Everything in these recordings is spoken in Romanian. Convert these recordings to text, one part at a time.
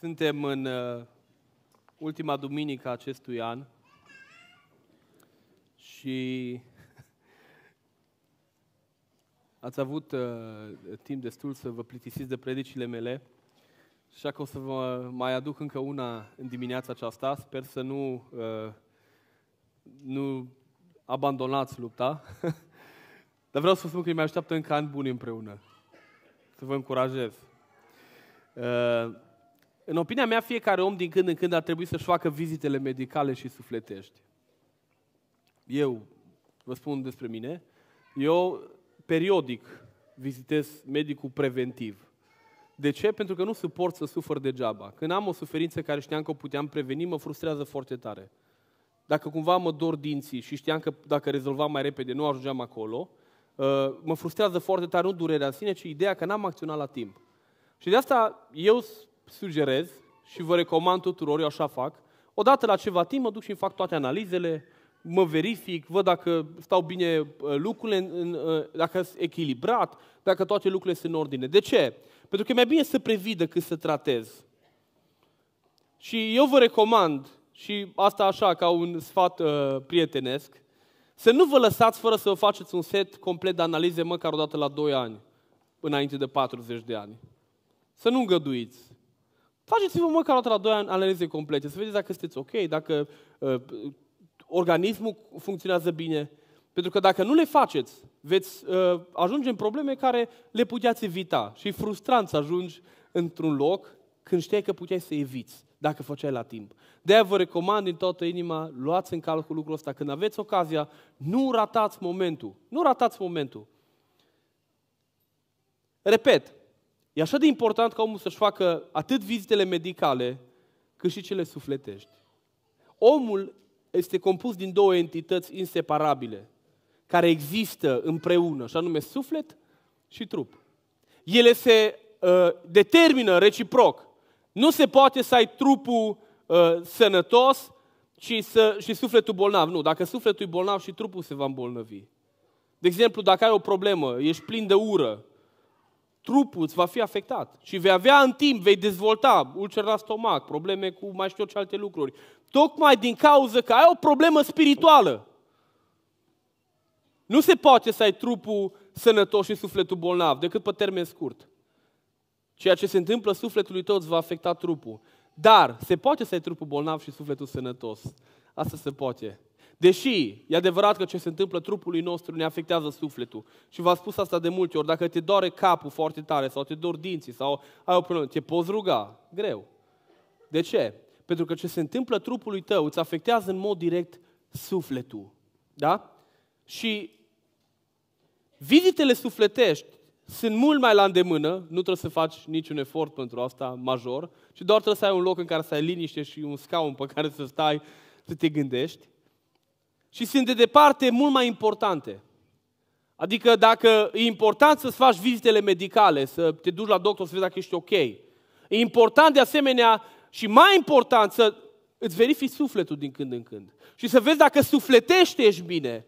Suntem în uh, ultima duminică acestui an și ați avut uh, timp destul să vă plictisiți de predicile mele, așa că o să vă mai aduc încă una în dimineața aceasta. Sper să nu, uh, nu abandonați lupta, dar vreau să vă spun că îmi mai așteaptă încă ani buni împreună. Să vă încurajez. Uh, în opinia mea, fiecare om din când în când ar trebui să-și facă vizitele medicale și sufletești. Eu vă spun despre mine, eu periodic vizitez medicul preventiv. De ce? Pentru că nu suport să sufăr degeaba. Când am o suferință care știam că o puteam preveni, mă frustrează foarte tare. Dacă cumva mă dor dinții și știam că dacă rezolvam mai repede nu ajungeam acolo, uh, mă frustrează foarte tare nu durerea în sine, ci ideea că n-am acționat la timp. Și de asta eu sugerez și vă recomand tuturor, eu așa fac, odată la ceva timp mă duc și îmi fac toate analizele, mă verific, văd dacă stau bine uh, lucrurile, uh, dacă sunt echilibrat, dacă toate lucrurile sunt în ordine. De ce? Pentru că e mai bine să previi decât să tratez. Și eu vă recomand, și asta așa ca un sfat uh, prietenesc, să nu vă lăsați fără să vă faceți un set complet de analize măcar o dată la 2 ani, înainte de 40 de ani. Să nu îngăduiți. Faceți-vă măcar o dată la doi ani analize complete, să vedeți dacă sunteți ok, dacă uh, organismul funcționează bine. Pentru că dacă nu le faceți, veți uh, ajunge în probleme care le puteați evita. Și e frustrant să ajungi într-un loc când știai că puteai să eviți, dacă făceai la timp. de vă recomand din toată inima, luați în calcul lucrul ăsta. Când aveți ocazia, nu ratați momentul. Nu ratați momentul. Repet, E așa de important ca omul să-și facă atât vizitele medicale, cât și cele sufletești. Omul este compus din două entități inseparabile, care există împreună, și anume suflet și trup. Ele se uh, determină reciproc. Nu se poate să ai trupul uh, sănătos și, să, și sufletul bolnav. Nu, dacă sufletul e bolnav și trupul se va îmbolnăvi. De exemplu, dacă ai o problemă, ești plin de ură, trupul îți va fi afectat și vei avea în timp, vei dezvolta ulcer la stomac, probleme cu mai știu ce alte lucruri. Tocmai din cauza că ai o problemă spirituală. Nu se poate să ai trupul sănătos și sufletul bolnav, decât pe termen scurt. Ceea ce se întâmplă sufletului tău îți va afecta trupul. Dar se poate să ai trupul bolnav și sufletul sănătos. Asta se poate. Deși e adevărat că ce se întâmplă trupului nostru ne afectează sufletul. Și v-am spus asta de multe ori, dacă te doare capul foarte tare sau te dor dinții sau ai o problemă, te poți ruga. Greu. De ce? Pentru că ce se întâmplă trupului tău îți afectează în mod direct sufletul. Da? Și vizitele sufletești sunt mult mai la îndemână, nu trebuie să faci niciun efort pentru asta major, ci doar trebuie să ai un loc în care să ai liniște și un scaun pe care să stai, să te gândești și sunt de departe mult mai importante. Adică dacă e important să-ți faci vizitele medicale, să te duci la doctor să vezi dacă ești ok, e important de asemenea și mai important să îți verifici sufletul din când în când și să vezi dacă sufletește ești bine.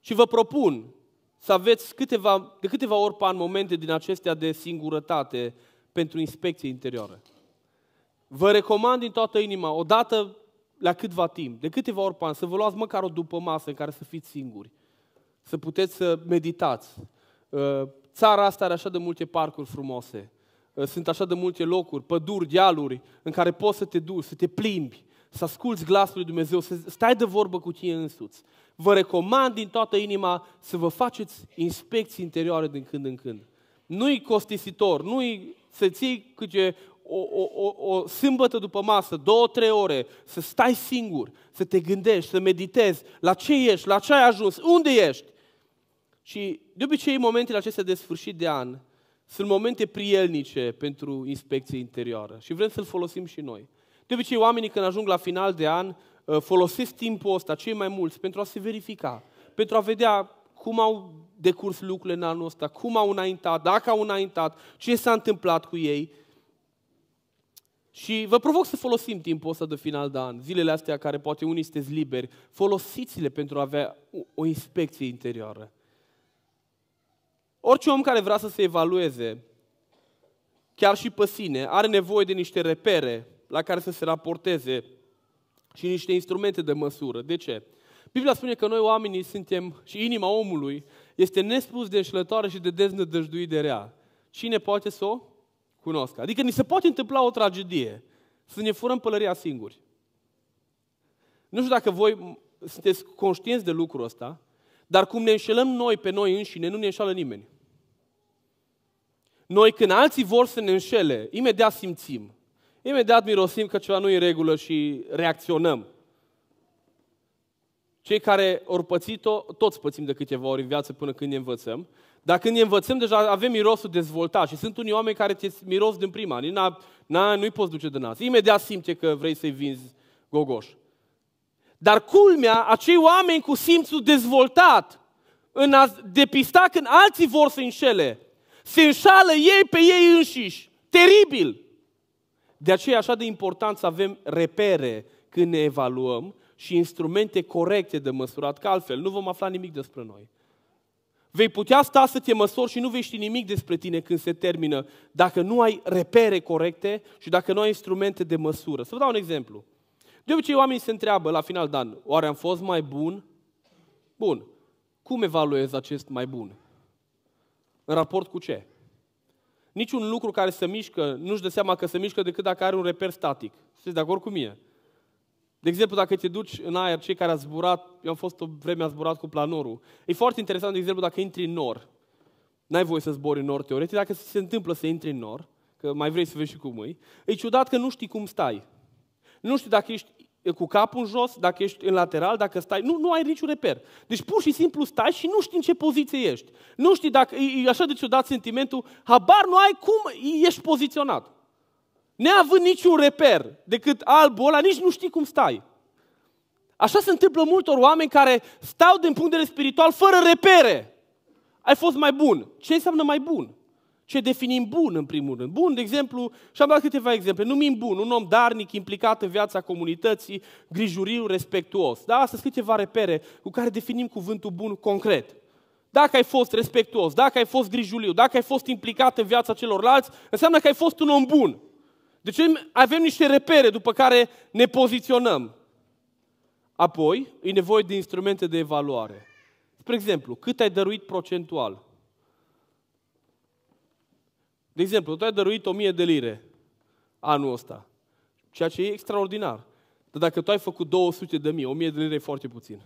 Și vă propun să aveți câteva, de câteva ori pe an momente din acestea de singurătate pentru inspecție interioară. Vă recomand din toată inima, o dată la câtva timp, de câteva ori pe an, să vă luați măcar o după masă în care să fiți singuri, să puteți să meditați. Uh, țara asta are așa de multe parcuri frumoase, uh, sunt așa de multe locuri, păduri, dealuri, în care poți să te duci, să te plimbi, să asculți glasul lui Dumnezeu, să stai de vorbă cu tine însuți. Vă recomand din toată inima să vă faceți inspecții interioare din când în când. Nu-i costisitor, nu-i să ții câte o, o, o, o sâmbătă după masă, două, trei ore, să stai singur, să te gândești, să meditezi la ce ești, la ce ai ajuns, unde ești. Și de obicei momentele acestea de sfârșit de an sunt momente prielnice pentru inspecție interioară și vrem să-l folosim și noi. De obicei oamenii când ajung la final de an uh, folosesc timpul ăsta, cei mai mulți, pentru a se verifica, pentru a vedea cum au decurs lucrurile în anul ăsta, cum au înaintat, dacă au înaintat, ce s-a întâmplat cu ei. Și vă provoc să folosim timpul ăsta de final de an, zilele astea care poate unii sunteți liberi, folosiți-le pentru a avea o inspecție interioară. Orice om care vrea să se evalueze, chiar și pe sine, are nevoie de niște repere la care să se raporteze și niște instrumente de măsură. De ce? Biblia spune că noi oamenii suntem și inima omului este nespus de înșelătoare și de deznădăjduit de rea. Cine poate să o cunosc. Adică ni se poate întâmpla o tragedie, să ne furăm pălăria singuri. Nu știu dacă voi sunteți conștienți de lucrul ăsta, dar cum ne înșelăm noi pe noi înșine, nu ne înșală nimeni. Noi când alții vor să ne înșele, imediat simțim. Imediat mirosim că ceva nu e în regulă și reacționăm. Cei care au pățit-o, toți pățim de câteva ori în viață până când ne învățăm. Dar când ne învățăm, deja avem mirosul dezvoltat și sunt unii oameni care te miros din prima, na, na, nu-i poți duce de nas. Imediat simte că vrei să-i vinzi gogoș. Dar culmea, acei oameni cu simțul dezvoltat, în a depista când alții vor să înșele, se înșală ei pe ei înșiși. Teribil! De aceea așa de important să avem repere când ne evaluăm și instrumente corecte de măsurat, că altfel nu vom afla nimic despre noi. Vei putea sta să te măsori și nu vei ști nimic despre tine când se termină, dacă nu ai repere corecte și dacă nu ai instrumente de măsură. Să vă dau un exemplu. De obicei oamenii se întreabă la final de an, oare am fost mai bun? Bun. Cum evaluezi acest mai bun? În raport cu ce? Niciun lucru care se mișcă nu-și dă seama că se mișcă decât dacă are un reper static. Sunteți de acord cu mine? De exemplu, dacă te duci în aer, cei care a zburat, eu am fost o vreme, a zburat cu planorul. E foarte interesant, de exemplu, dacă intri în nor. N-ai voie să zbori în nor, teoretic, dacă se întâmplă să intri în nor, că mai vrei să vezi și cum e, e ciudat că nu știi cum stai. Nu știi dacă ești cu capul în jos, dacă ești în lateral, dacă stai, nu, nu ai niciun reper. Deci pur și simplu stai și nu știi în ce poziție ești. Nu știi dacă, e, e așa de ciudat sentimentul, habar nu ai cum ești poziționat neavând niciun reper decât albul ăla, nici nu știi cum stai. Așa se întâmplă multor oameni care stau din punct de vedere spiritual fără repere. Ai fost mai bun. Ce înseamnă mai bun? Ce definim bun, în primul rând? Bun, de exemplu, și am dat câteva exemple. Numim bun, un om darnic, implicat în viața comunității, grijuriu, respectuos. Da, să sunt câteva repere cu care definim cuvântul bun concret. Dacă ai fost respectuos, dacă ai fost grijuliu, dacă ai fost implicat în viața celorlalți, înseamnă că ai fost un om bun. Deci avem niște repere după care ne poziționăm. Apoi, e nevoie de instrumente de evaluare. Spre exemplu, cât ai dăruit procentual? De exemplu, tu ai dăruit 1000 de lire anul ăsta, ceea ce e extraordinar. Dar dacă tu ai făcut 200 de mii, 1000 de lire e foarte puțin.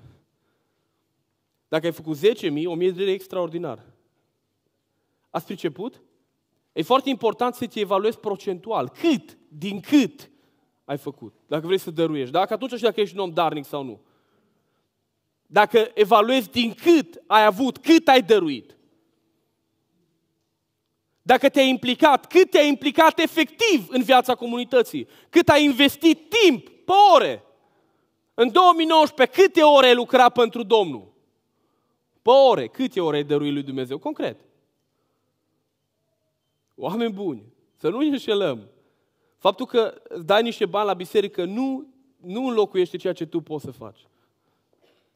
Dacă ai făcut 10 mii, 1000 de lire e extraordinar. Ați priceput? E foarte important să-ți evaluezi procentual. Cât, din cât ai făcut. Dacă vrei să dăruiești. Dacă atunci și dacă ești un om darnic sau nu. Dacă evaluezi din cât ai avut, cât ai dăruit. Dacă te-ai implicat, cât te-ai implicat efectiv în viața comunității. Cât ai investit timp pe ore. În 2019, câte ore ai lucrat pentru Domnul? Pe ore, câte ore ai dăruit lui Dumnezeu? Concret. Oameni buni, să nu ne înșelăm. Faptul că dai niște bani la biserică nu, nu înlocuiește ceea ce tu poți să faci.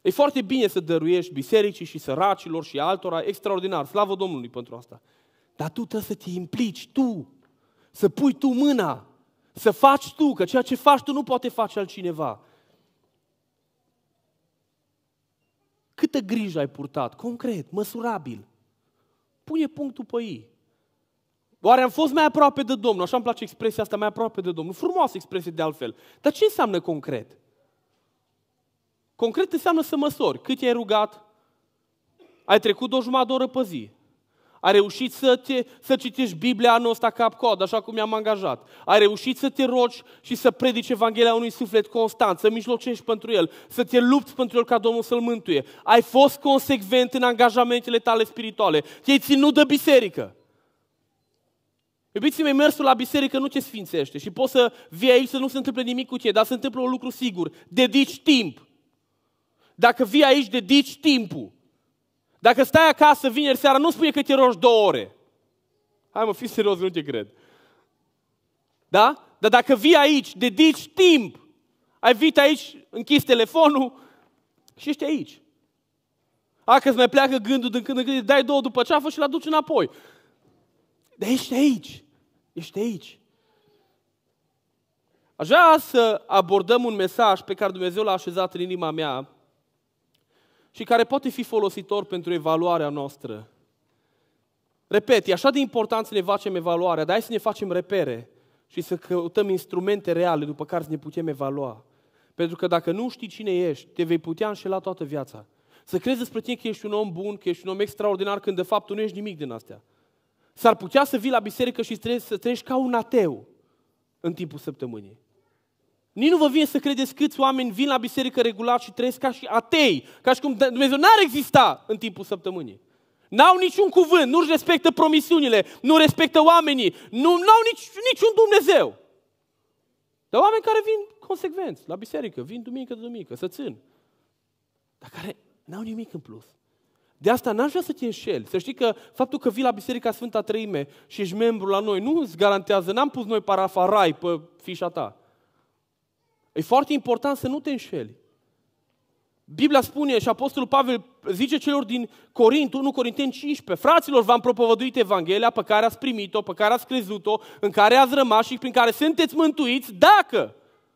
E foarte bine să dăruiești bisericii și săracilor și altora, extraordinar, slavă Domnului pentru asta. Dar tu trebuie să te implici, tu, să pui tu mâna, să faci tu, că ceea ce faci tu nu poate face altcineva. Câtă grijă ai purtat, concret, măsurabil. Pune punctul pe ei. Oare am fost mai aproape de Domnul? Așa îmi place expresia asta, mai aproape de Domnul. Frumoasă expresie de altfel. Dar ce înseamnă concret? Concret înseamnă să măsori. Cât ai rugat? Ai trecut o jumătate de oră pe zi. Ai reușit să, te, să citești Biblia anul ăsta cap-cod, așa cum mi-am angajat. Ai reușit să te rogi și să predici Evanghelia unui suflet constant, să mijlocești pentru el, să te lupți pentru el ca Domnul să-l mântuie. Ai fost consecvent în angajamentele tale spirituale. Te-ai ținut de biserică. Iubiții mei, mersul la biserică nu te sfințește și poți să vii aici să nu se întâmple nimic cu tine, dar se întâmplă un lucru sigur. Dedici timp. Dacă vii aici, dedici timpul. Dacă stai acasă vineri seara, nu spune că te rogi două ore. Hai mă, fii serios, nu te cred. Da? Dar dacă vii aici, dedici timp, ai venit aici, închis telefonul și ești aici. A, că îți mai pleacă gândul din când în când, dai două după ceafă și l aduci înapoi. Dar deci ești aici. Ești aici. Aș vrea să abordăm un mesaj pe care Dumnezeu l-a așezat în inima mea și care poate fi folositor pentru evaluarea noastră. Repet, e așa de important să ne facem evaluarea, dar hai să ne facem repere și să căutăm instrumente reale după care să ne putem evalua. Pentru că dacă nu știi cine ești, te vei putea înșela toată viața. Să crezi despre tine că ești un om bun, că ești un om extraordinar, când de fapt tu nu ești nimic din astea. S-ar putea să vii la biserică și să treci ca un ateu în timpul săptămânii. Nici nu vă vine să credeți câți oameni vin la biserică regulat și trăiesc ca și atei, ca și cum Dumnezeu n-ar exista în timpul săptămânii. N-au niciun cuvânt, nu-și respectă promisiunile, nu respectă oamenii, nu au nici, niciun Dumnezeu. Dar oameni care vin consecvenți la biserică, vin duminică de duminică, să țin, dar care n-au nimic în plus. De asta n-aș vrea să te înșeli. Să știi că faptul că vii la Biserica Sfânta Treime și ești membru la noi nu îți garantează, n-am pus noi parafa rai pe fișa ta. E foarte important să nu te înșeli. Biblia spune și Apostolul Pavel zice celor din Corint, 1 Corinteni 15, fraților, v-am propovăduit Evanghelia pe care ați primit-o, pe care ați crezut-o, în care ați rămas și prin care sunteți mântuiți, dacă.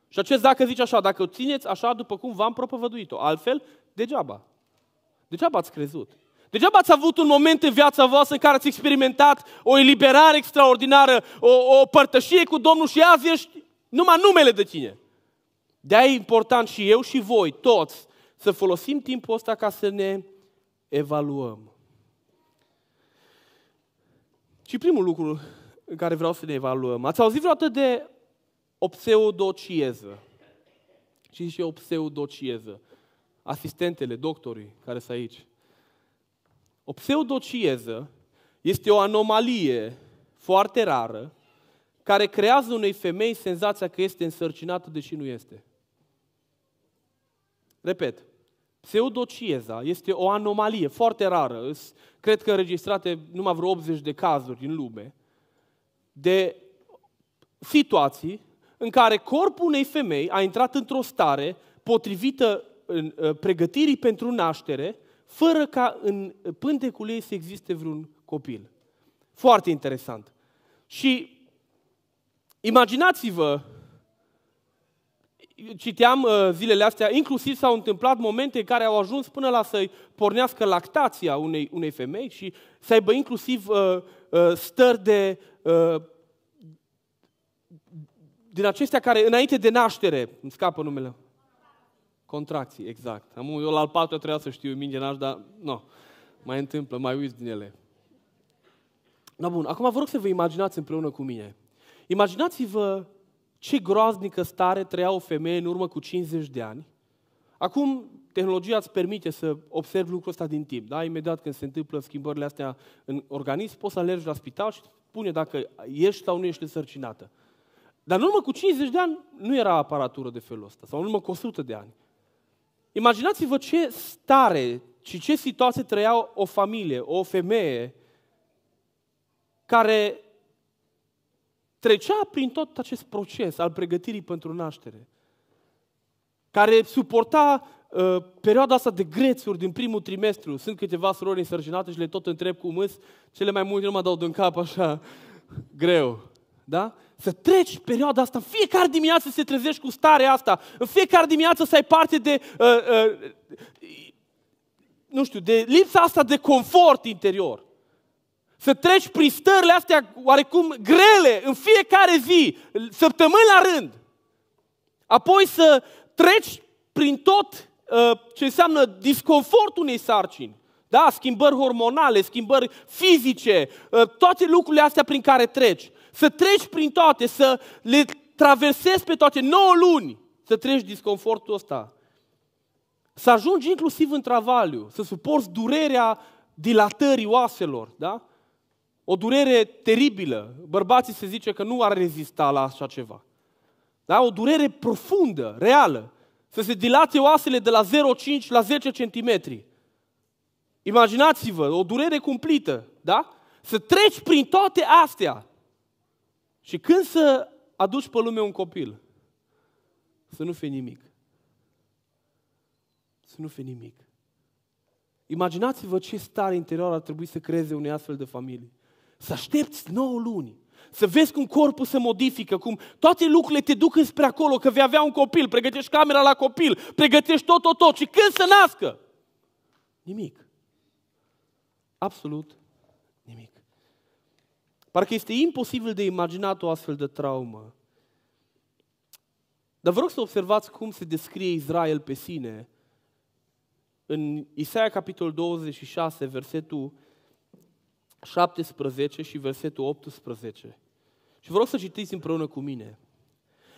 Și acest dacă zice așa, dacă o țineți așa după cum v-am propovăduit-o, altfel, degeaba. Degeaba ați crezut. Degeaba ați avut un moment în viața voastră în care ați experimentat o eliberare extraordinară, o, o părtășie cu Domnul și azi ești numai numele de cine. de e important și eu și voi, toți, să folosim timpul ăsta ca să ne evaluăm. Și primul lucru în care vreau să ne evaluăm. Ați auzit vreodată de o pseudocieză? Și zice o pseudocieză asistentele, doctorii care sunt aici. O pseudocieză este o anomalie foarte rară care creează unei femei senzația că este însărcinată, deși nu este. Repet, pseudocieza este o anomalie foarte rară, cred că înregistrate numai vreo 80 de cazuri în lume, de situații în care corpul unei femei a intrat într-o stare potrivită în uh, pregătirii pentru naștere, fără ca în pântecul ei să existe vreun copil. Foarte interesant. Și imaginați-vă, citeam uh, zilele astea, inclusiv s-au întâmplat momente în care au ajuns până la să-i pornească lactația unei, unei femei și să aibă inclusiv uh, stări de din acestea care înainte de naștere, îmi scapă numele, Contracții, exact. Am eu la al patrulea trebuia să știu minge n dar nu, no, mai întâmplă, mai uiți din ele. Da, bun, acum vă rog să vă imaginați împreună cu mine. Imaginați-vă ce groaznică stare trăia o femeie în urmă cu 50 de ani. Acum, tehnologia îți permite să observi lucrul ăsta din timp. Da? Imediat când se întâmplă schimbările astea în organism, poți să alergi la spital și spune dacă ești sau nu ești însărcinată. Dar în urmă cu 50 de ani nu era aparatură de felul ăsta, sau în urmă cu 100 de ani. Imaginați-vă ce stare și ce situație trăiau o familie, o femeie care trecea prin tot acest proces al pregătirii pentru naștere, care suporta uh, perioada asta de grețuri din primul trimestru. Sunt câteva surori însărginate și le tot întreb cum îs, cele mai multe nu mă dau din cap așa greu. Da? Să treci perioada asta, în fiecare dimineață să te trezești cu starea asta, în fiecare dimineață să ai parte de, uh, uh, nu știu, de lipsa asta de confort interior. Să treci prin stările astea oarecum grele în fiecare zi, săptămâni la rând. Apoi să treci prin tot uh, ce înseamnă disconfortul unei sarcini. Da, schimbări hormonale, schimbări fizice, uh, toate lucrurile astea prin care treci să treci prin toate, să le traversezi pe toate, 9 luni, să treci disconfortul ăsta. Să ajungi inclusiv în travaliu, să suporți durerea dilatării oaselor, da? O durere teribilă. Bărbații se zice că nu ar rezista la așa ceva. Da? O durere profundă, reală. Să se dilate oasele de la 0,5 la 10 centimetri. Imaginați-vă, o durere cumplită, da? Să treci prin toate astea. Și când să aduci pe lume un copil? Să nu fie nimic. Să nu fie nimic. Imaginați-vă ce stare interioară ar trebui să creeze unei astfel de familie. Să aștepți 9 luni. Să vezi cum corpul se modifică, cum toate lucrurile te duc înspre acolo, că vei avea un copil, pregătești camera la copil, pregătești tot, tot, tot. Și când să nască? Nimic. Absolut Parcă este imposibil de imaginat o astfel de traumă. Dar vă rog să observați cum se descrie Israel pe sine. În Isaia capitolul 26, versetul 17 și versetul 18. Și vă rog să citiți împreună cu mine.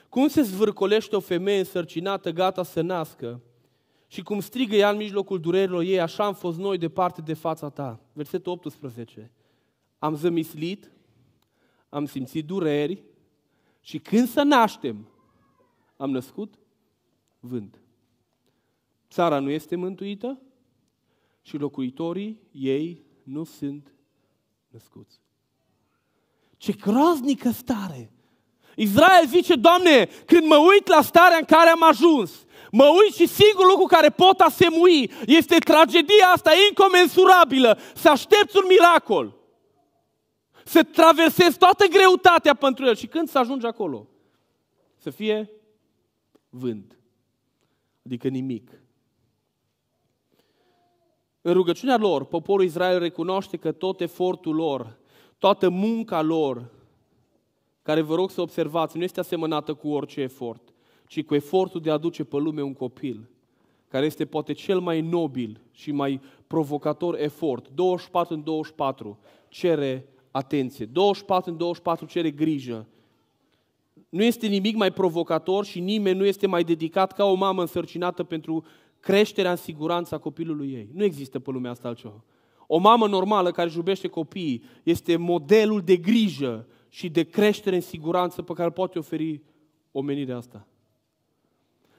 Cum se zvârcolește o femeie însărcinată, gata să nască, și cum strigă ea în mijlocul durerilor ei, așa am fost noi departe de fața ta. Versetul 18. Am zămislit, am simțit dureri și când să naștem, am născut vânt. Țara nu este mântuită și locuitorii ei nu sunt născuți. Ce groaznică stare! Israel zice, Doamne, când mă uit la starea în care am ajuns, mă uit și singurul lucru care pot asemui este tragedia asta incomensurabilă, să aștepți un miracol. Să traversezi toată greutatea pentru el și când să ajungi acolo, să fie vânt. Adică nimic. În rugăciunea lor, poporul Israel recunoaște că tot efortul lor, toată munca lor, care vă rog să observați, nu este asemănată cu orice efort, ci cu efortul de a aduce pe lume un copil, care este poate cel mai nobil și mai provocator efort, 24 în 24, cere atenție. 24 în 24 cere grijă. Nu este nimic mai provocator și nimeni nu este mai dedicat ca o mamă însărcinată pentru creșterea în siguranță a copilului ei. Nu există pe lumea asta altceva. O mamă normală care își iubește copiii este modelul de grijă și de creștere în siguranță pe care îl poate oferi omenirea asta.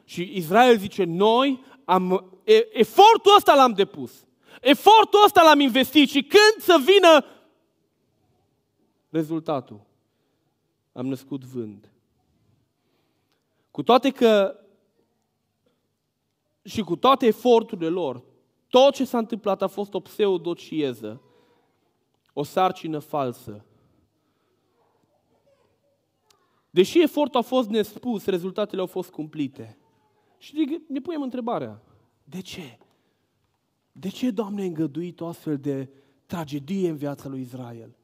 Și Israel zice, noi am, e, efortul ăsta l-am depus. Efortul ăsta l-am investit și când să vină Rezultatul. Am născut vând. Cu toate că și cu toate eforturile lor, tot ce s-a întâmplat a fost o pseudocieză, o sarcină falsă. Deși efortul a fost nespus, rezultatele au fost cumplite. Și ne punem întrebarea, de ce? De ce, Doamne, a îngăduit o astfel de tragedie în viața lui Israel?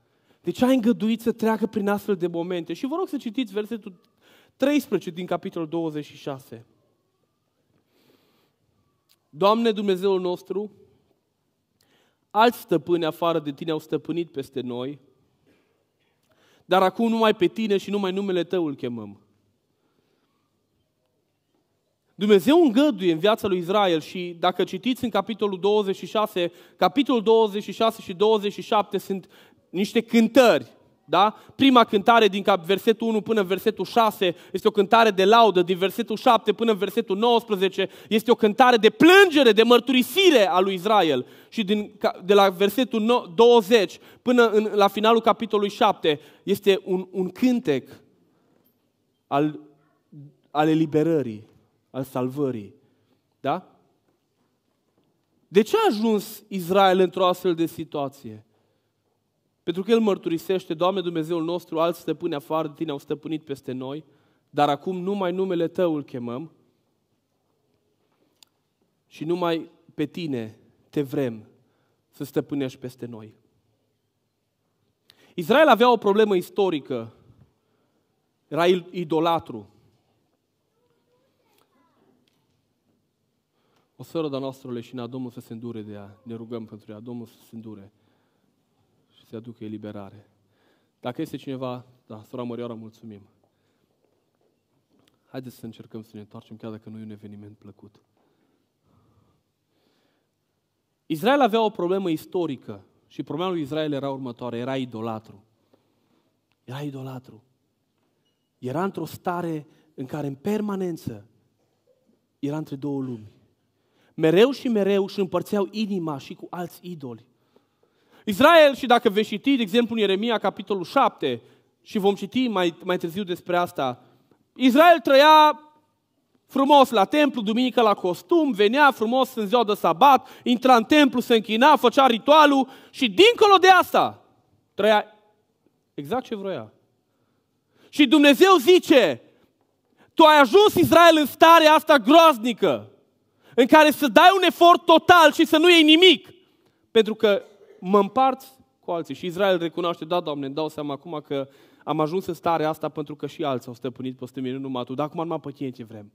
De deci ce ai îngăduit să treacă prin astfel de momente? Și vă rog să citiți versetul 13 din capitolul 26. Doamne Dumnezeul nostru, alți stăpâni afară de Tine au stăpânit peste noi, dar acum numai pe Tine și numai numele Tău îl chemăm. Dumnezeu îngăduie în viața lui Israel și dacă citiți în capitolul 26, capitolul 26 și 27 sunt niște cântări. Da? Prima cântare din cap, versetul 1 până versetul 6 este o cântare de laudă, din versetul 7 până versetul 19 este o cântare de plângere, de mărturisire a lui Israel. Și din, de la versetul 20 până în, la finalul capitolului 7 este un, un cântec al, al eliberării, al salvării. Da? De ce a ajuns Israel într-o astfel de situație? Pentru că el mărturisește, Doamne Dumnezeul nostru, alți stăpâni afară de tine au stăpânit peste noi, dar acum numai numele tău îl chemăm și numai pe tine te vrem să stăpânești peste noi. Israel avea o problemă istorică. Era idolatru. O sără de noastră leșina, Domnul să se îndure de ea. Ne rugăm pentru ea, Domnul să se îndure să aducă eliberare. Dacă este cineva, da, sora Mărioara, mulțumim. Haideți să încercăm să ne întoarcem, chiar dacă nu e un eveniment plăcut. Israel avea o problemă istorică și problema lui Israel era următoare, era idolatru. Era idolatru. Era într-o stare în care în permanență era între două lumi. Mereu și mereu își împărțeau inima și cu alți idoli. Israel, și dacă veți citi, de exemplu, în Ieremia, capitolul 7, și vom citi mai, mai târziu despre asta, Israel trăia frumos la templu, duminică la costum, venea frumos în ziua de sabat, intra în templu, se închina, făcea ritualul și dincolo de asta trăia exact ce vroia. Și Dumnezeu zice, tu ai ajuns Israel în starea asta groaznică, în care să dai un efort total și să nu iei nimic, pentru că mă împart cu alții. Și Israel recunoaște, da, Doamne, îmi dau seama acum că am ajuns în starea asta pentru că și alții au stăpânit peste mine, nu numai tu, dar acum numai pe tine ce vrem.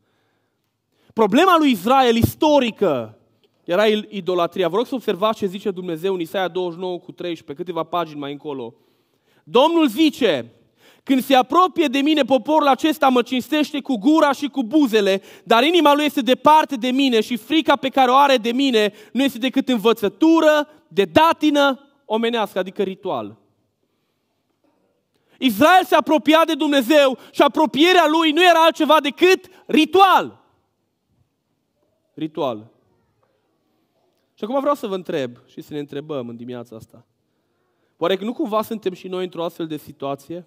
Problema lui Israel istorică era idolatria. Vă rog să observați ce zice Dumnezeu în Isaia 29 cu 13, câteva pagini mai încolo. Domnul zice, când se apropie de mine poporul acesta mă cinstește cu gura și cu buzele, dar inima lui este departe de mine și frica pe care o are de mine nu este decât învățătură de datină omenească, adică ritual. Israel se apropia de Dumnezeu și apropierea lui nu era altceva decât ritual. Ritual. Și acum vreau să vă întreb și să ne întrebăm în dimineața asta. Oare că nu cumva suntem și noi într-o astfel de situație?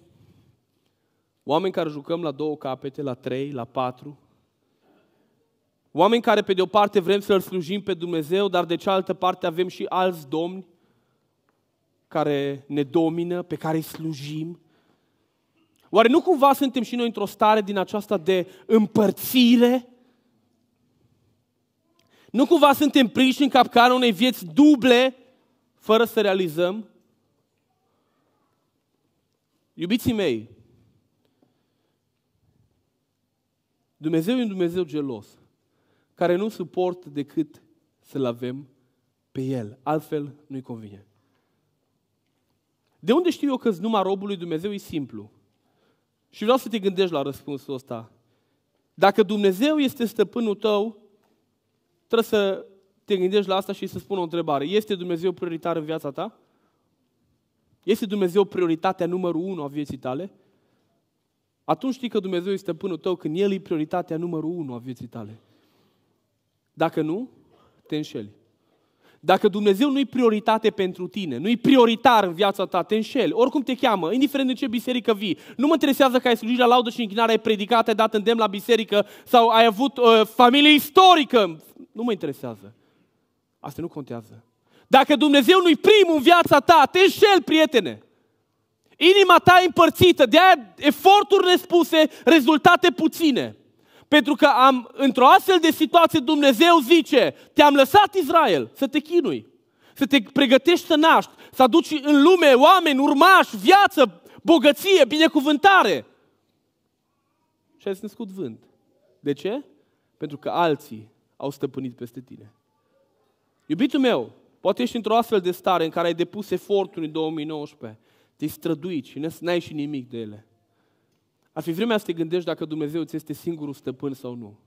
Oameni care jucăm la două capete, la trei, la patru, Oameni care, pe de o parte, vrem să-L slujim pe Dumnezeu, dar de cealaltă parte avem și alți domni care ne domină, pe care îi slujim. Oare nu cumva suntem și noi într-o stare din aceasta de împărțire? Nu cumva suntem prinși în capcana unei vieți duble, fără să realizăm? Iubiții mei, Dumnezeu e un Dumnezeu gelos care nu suport decât să-L avem pe El. Altfel nu-i convine. De unde știu eu că numai robului Dumnezeu e simplu? Și vreau să te gândești la răspunsul ăsta. Dacă Dumnezeu este stăpânul tău, trebuie să te gândești la asta și să spun o întrebare. Este Dumnezeu prioritar în viața ta? Este Dumnezeu prioritatea numărul unu a vieții tale? Atunci știi că Dumnezeu este stăpânul tău când El e prioritatea numărul unu a vieții tale. Dacă nu, te înșeli. Dacă Dumnezeu nu-i prioritate pentru tine, nu-i prioritar în viața ta, te înșeli, oricum te cheamă, indiferent de ce biserică vii. Nu mă interesează că ai slujit la laudă și închinare, ai predicat, ai dat îndemn la biserică sau ai avut uh, familie istorică. Nu mă interesează. Asta nu contează. Dacă Dumnezeu nu-i primul în viața ta, te înșeli, prietene. Inima ta e împărțită, de aia eforturi nespuse, rezultate puține. Pentru că am, într-o astfel de situație Dumnezeu zice, te-am lăsat Israel să te chinui, să te pregătești să naști, să aduci în lume oameni, urmași, viață, bogăție, binecuvântare. Și ai născut vânt. De ce? Pentru că alții au stăpânit peste tine. Iubitul meu, poate ești într-o astfel de stare în care ai depus eforturi în 2019, te-ai străduit și n-ai și nimic de ele. Ar fi vremea să te gândești dacă Dumnezeu ți este singurul stăpân sau nu.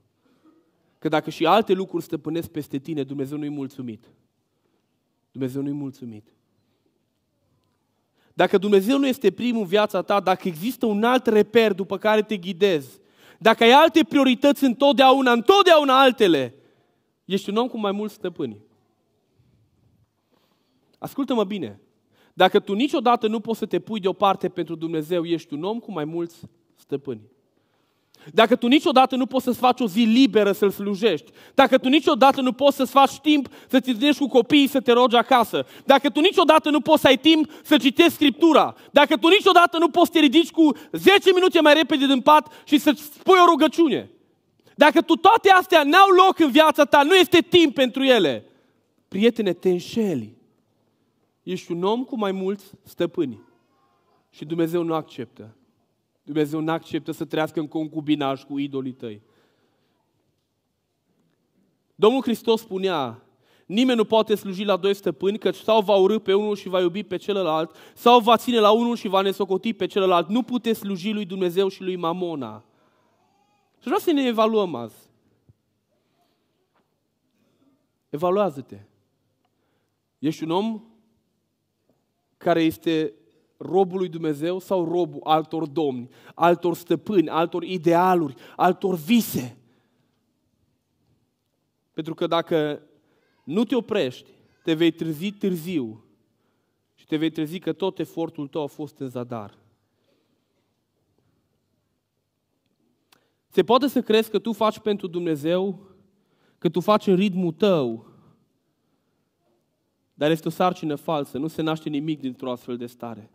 Că dacă și alte lucruri stăpânesc peste tine, Dumnezeu nu-i mulțumit. Dumnezeu nu-i mulțumit. Dacă Dumnezeu nu este primul în viața ta, dacă există un alt reper după care te ghidezi, dacă ai alte priorități întotdeauna, întotdeauna altele, ești un om cu mai mulți stăpâni. Ascultă-mă bine. Dacă tu niciodată nu poți să te pui deoparte pentru Dumnezeu, ești un om cu mai mulți stăpâni. Dacă tu niciodată nu poți să-ți faci o zi liberă să-L slujești, dacă tu niciodată nu poți să-ți faci timp să-ți întâlnești cu copiii să te rogi acasă, dacă tu niciodată nu poți să ai timp să citești Scriptura, dacă tu niciodată nu poți să te ridici cu 10 minute mai repede din pat și să-ți spui o rugăciune, dacă tu toate astea n-au loc în viața ta, nu este timp pentru ele, prietene, te înșeli. Ești un om cu mai mulți stăpâni și Dumnezeu nu acceptă. Dumnezeu nu acceptă să trăiască în concubinaj cu idolii tăi. Domnul Hristos spunea, nimeni nu poate sluji la doi stăpâni, căci sau va urâ pe unul și va iubi pe celălalt, sau va ține la unul și va nesocoti pe celălalt. Nu puteți sluji lui Dumnezeu și lui Mamona. Și vreau să ne evaluăm azi. Evaluează-te. Ești un om care este robul lui Dumnezeu sau robul altor domni, altor stăpâni, altor idealuri, altor vise. Pentru că dacă nu te oprești, te vei trezi târziu și te vei trezi că tot efortul tău a fost în zadar. Se poate să crezi că tu faci pentru Dumnezeu, că tu faci în ritmul tău, dar este o sarcină falsă, nu se naște nimic dintr-o astfel de stare.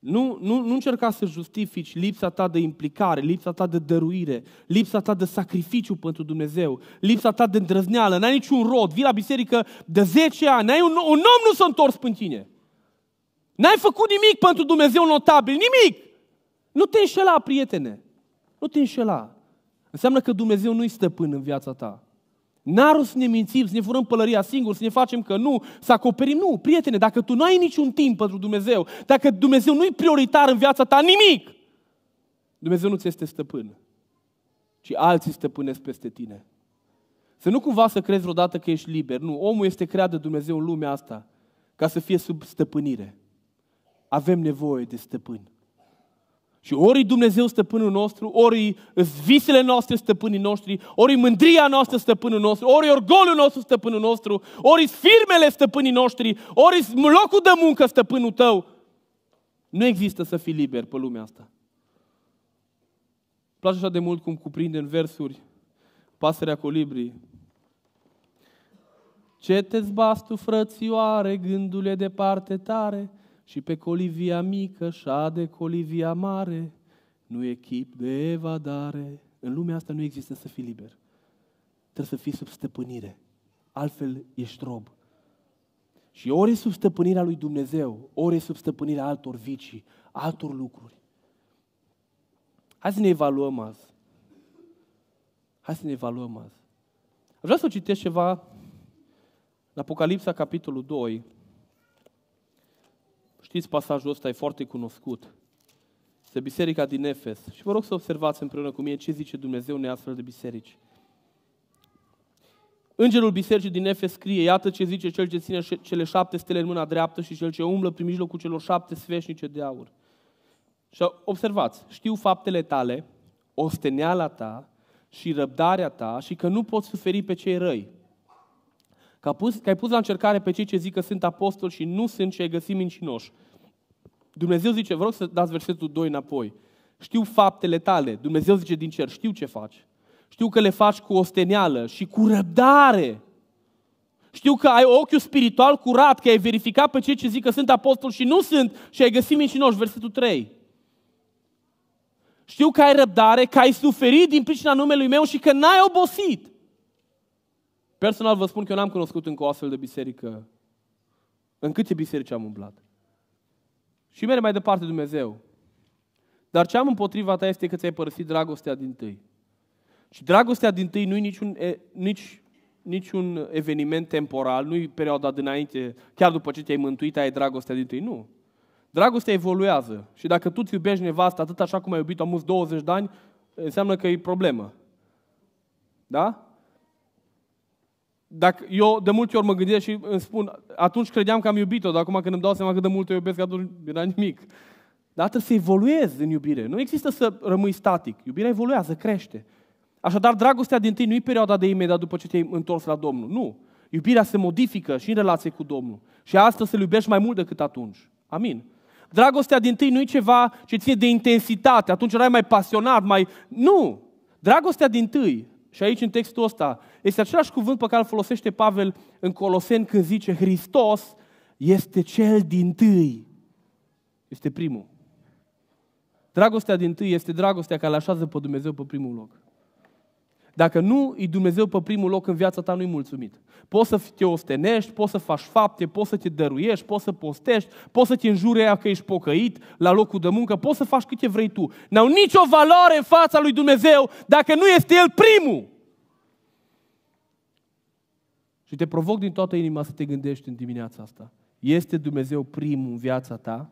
Nu, nu, nu încerca să justifici lipsa ta de implicare, lipsa ta de dăruire, lipsa ta de sacrificiu pentru Dumnezeu, lipsa ta de îndrăzneală, n-ai niciun rod, vii la biserică de 10 ani, ai un, un om nu s-a întors în tine. N-ai făcut nimic pentru Dumnezeu notabil, nimic! Nu te înșela, prietene! Nu te înșela! Înseamnă că Dumnezeu nu-i stăpân în viața ta n să ne mințim, să ne furăm pălăria singur, să ne facem că nu, să acoperim. Nu, prietene, dacă tu nu ai niciun timp pentru Dumnezeu, dacă Dumnezeu nu-i prioritar în viața ta nimic, Dumnezeu nu ți este stăpân, ci alții stăpânesc peste tine. Să nu cumva să crezi vreodată că ești liber. Nu, omul este creat de Dumnezeu în lumea asta ca să fie sub stăpânire. Avem nevoie de stăpâni. Și ori Dumnezeu stăpânul nostru, ori visele noastre stăpânii noștri, ori mândria noastră stăpânul nostru, ori orgolul nostru stăpânul nostru, ori firmele stăpânii noștri, ori locul de muncă stăpânul tău. Nu există să fii liber pe lumea asta. Place așa de mult cum cuprinde în versuri pasărea colibrii. Ce te zbați tu, frățioare, gândule departe tare, și pe colivia mică șade colivia mare, nu e chip de evadare. În lumea asta nu există să fii liber. Trebuie să fii sub stăpânire, altfel ești rob. Și ori e sub stăpânirea lui Dumnezeu, ori e sub stăpânirea altor vicii, altor lucruri. Hai să ne evaluăm azi. Hai să ne evaluăm azi. Vreau să citesc ceva în Apocalipsa, capitolul 2, Știți, pasajul ăsta e foarte cunoscut. Este biserica din Efes. Și vă rog să observați împreună cu mine ce zice Dumnezeu unei astfel de biserici. Îngerul bisericii din Efes scrie, iată ce zice cel ce ține cele șapte stele în mâna dreaptă și cel ce umblă prin mijlocul celor șapte sfeșnice de aur. Și observați, știu faptele tale, osteneala ta și răbdarea ta și că nu poți suferi pe cei răi. Că, ai pus la încercare pe cei ce zic că sunt apostoli și nu sunt ce ai găsit mincinoși. Dumnezeu zice, vreau să dați versetul 2 înapoi. Știu faptele tale. Dumnezeu zice din cer, știu ce faci. Știu că le faci cu osteneală și cu răbdare. Știu că ai ochiul spiritual curat, că ai verificat pe cei ce zic că sunt apostoli și nu sunt și ai găsit mincinoși, versetul 3. Știu că ai răbdare, că ai suferit din pricina numelui meu și că n-ai obosit. Personal vă spun că eu n-am cunoscut încă o astfel de biserică. În câte biserici am umblat? Și merge mai departe Dumnezeu. Dar ce am împotriva ta este că ți-ai părăsit dragostea din tâi. Și dragostea din tâi nu e niciun, nici, niciun eveniment temporal, nu e perioada dinainte, chiar după ce te-ai mântuit, ai dragostea din tâi. Nu. Dragostea evoluează. Și dacă tu îți iubești nevasta atât așa cum ai iubit-o 20 de ani, înseamnă că e problemă. Da? Dacă, eu de multe ori mă gândesc și îmi spun, atunci credeam că am iubit-o, dar acum când îmi dau seama cât de mult o iubesc, atunci era nimic. Dar trebuie să evoluezi în iubire. Nu există să rămâi static. Iubirea evoluează, crește. Așadar, dragostea din tine nu e perioada de imediat după ce te-ai întors la Domnul. Nu. Iubirea se modifică și în relație cu Domnul. Și astăzi să iubești mai mult decât atunci. Amin. Dragostea din tine nu e ceva ce ține de intensitate. Atunci erai mai pasionat, mai... Nu! Dragostea din tâi și aici, în textul ăsta, este același cuvânt pe care îl folosește Pavel în Coloseni când zice Hristos este cel din tâi. Este primul. Dragostea din tâi este dragostea care le așează pe Dumnezeu pe primul loc. Dacă nu e Dumnezeu pe primul loc în viața ta, nu-i mulțumit. Poți să te ostenești, poți să faci fapte, poți să te dăruiești, poți să postești, poți să te înjure aia că ești pocăit la locul de muncă, poți să faci câte vrei tu. N-au nicio valoare în fața lui Dumnezeu dacă nu este El primul. Și te provoc din toată inima să te gândești în dimineața asta. Este Dumnezeu primul în viața ta?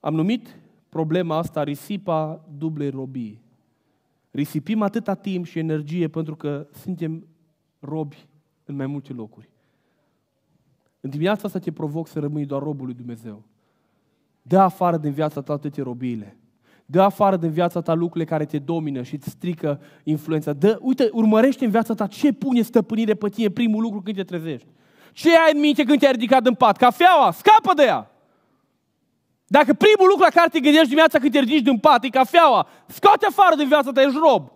Am numit problema asta, risipa dublei robii. Risipim atâta timp și energie pentru că suntem robi în mai multe locuri. În dimineața asta te provoc să rămâi doar robul lui Dumnezeu. Dă afară din viața ta toate robiile. Dă afară din viața ta lucrurile care te domină și îți strică influența. Dă, uite, urmărește în viața ta ce pune stăpânire pe tine primul lucru când te trezești. Ce ai în minte când te-ai ridicat în pat? Cafeaua, scapă de ea! Dacă primul lucru la care te gândești dimineața când te ridici din pat e cafeaua, scoate afară din viața ta, ești rob.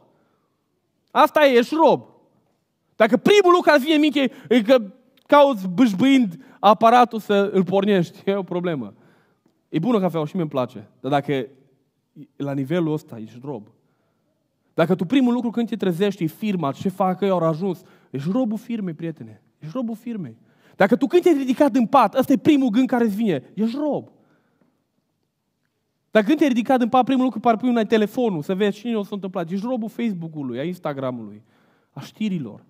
Asta e, ești rob. Dacă primul lucru care vine în minte e că cauți bâșbâind aparatul să îl pornești, e o problemă. E bună cafeaua și mi-e place, dar dacă la nivelul ăsta ești rob, dacă tu primul lucru când te trezești e firma, ce fac că eu au ajuns, ești robul firmei, prietene, ești robul firmei. Dacă tu când te-ai ridicat din pat, ăsta e primul gând care îți vine, ești rob. Dacă când te-ai ridicat în pat, primul lucru par pui ai telefonul, să vezi cine o s-a întâmplat. Ești robul Facebook-ului, a Instagram-ului, a știrilor.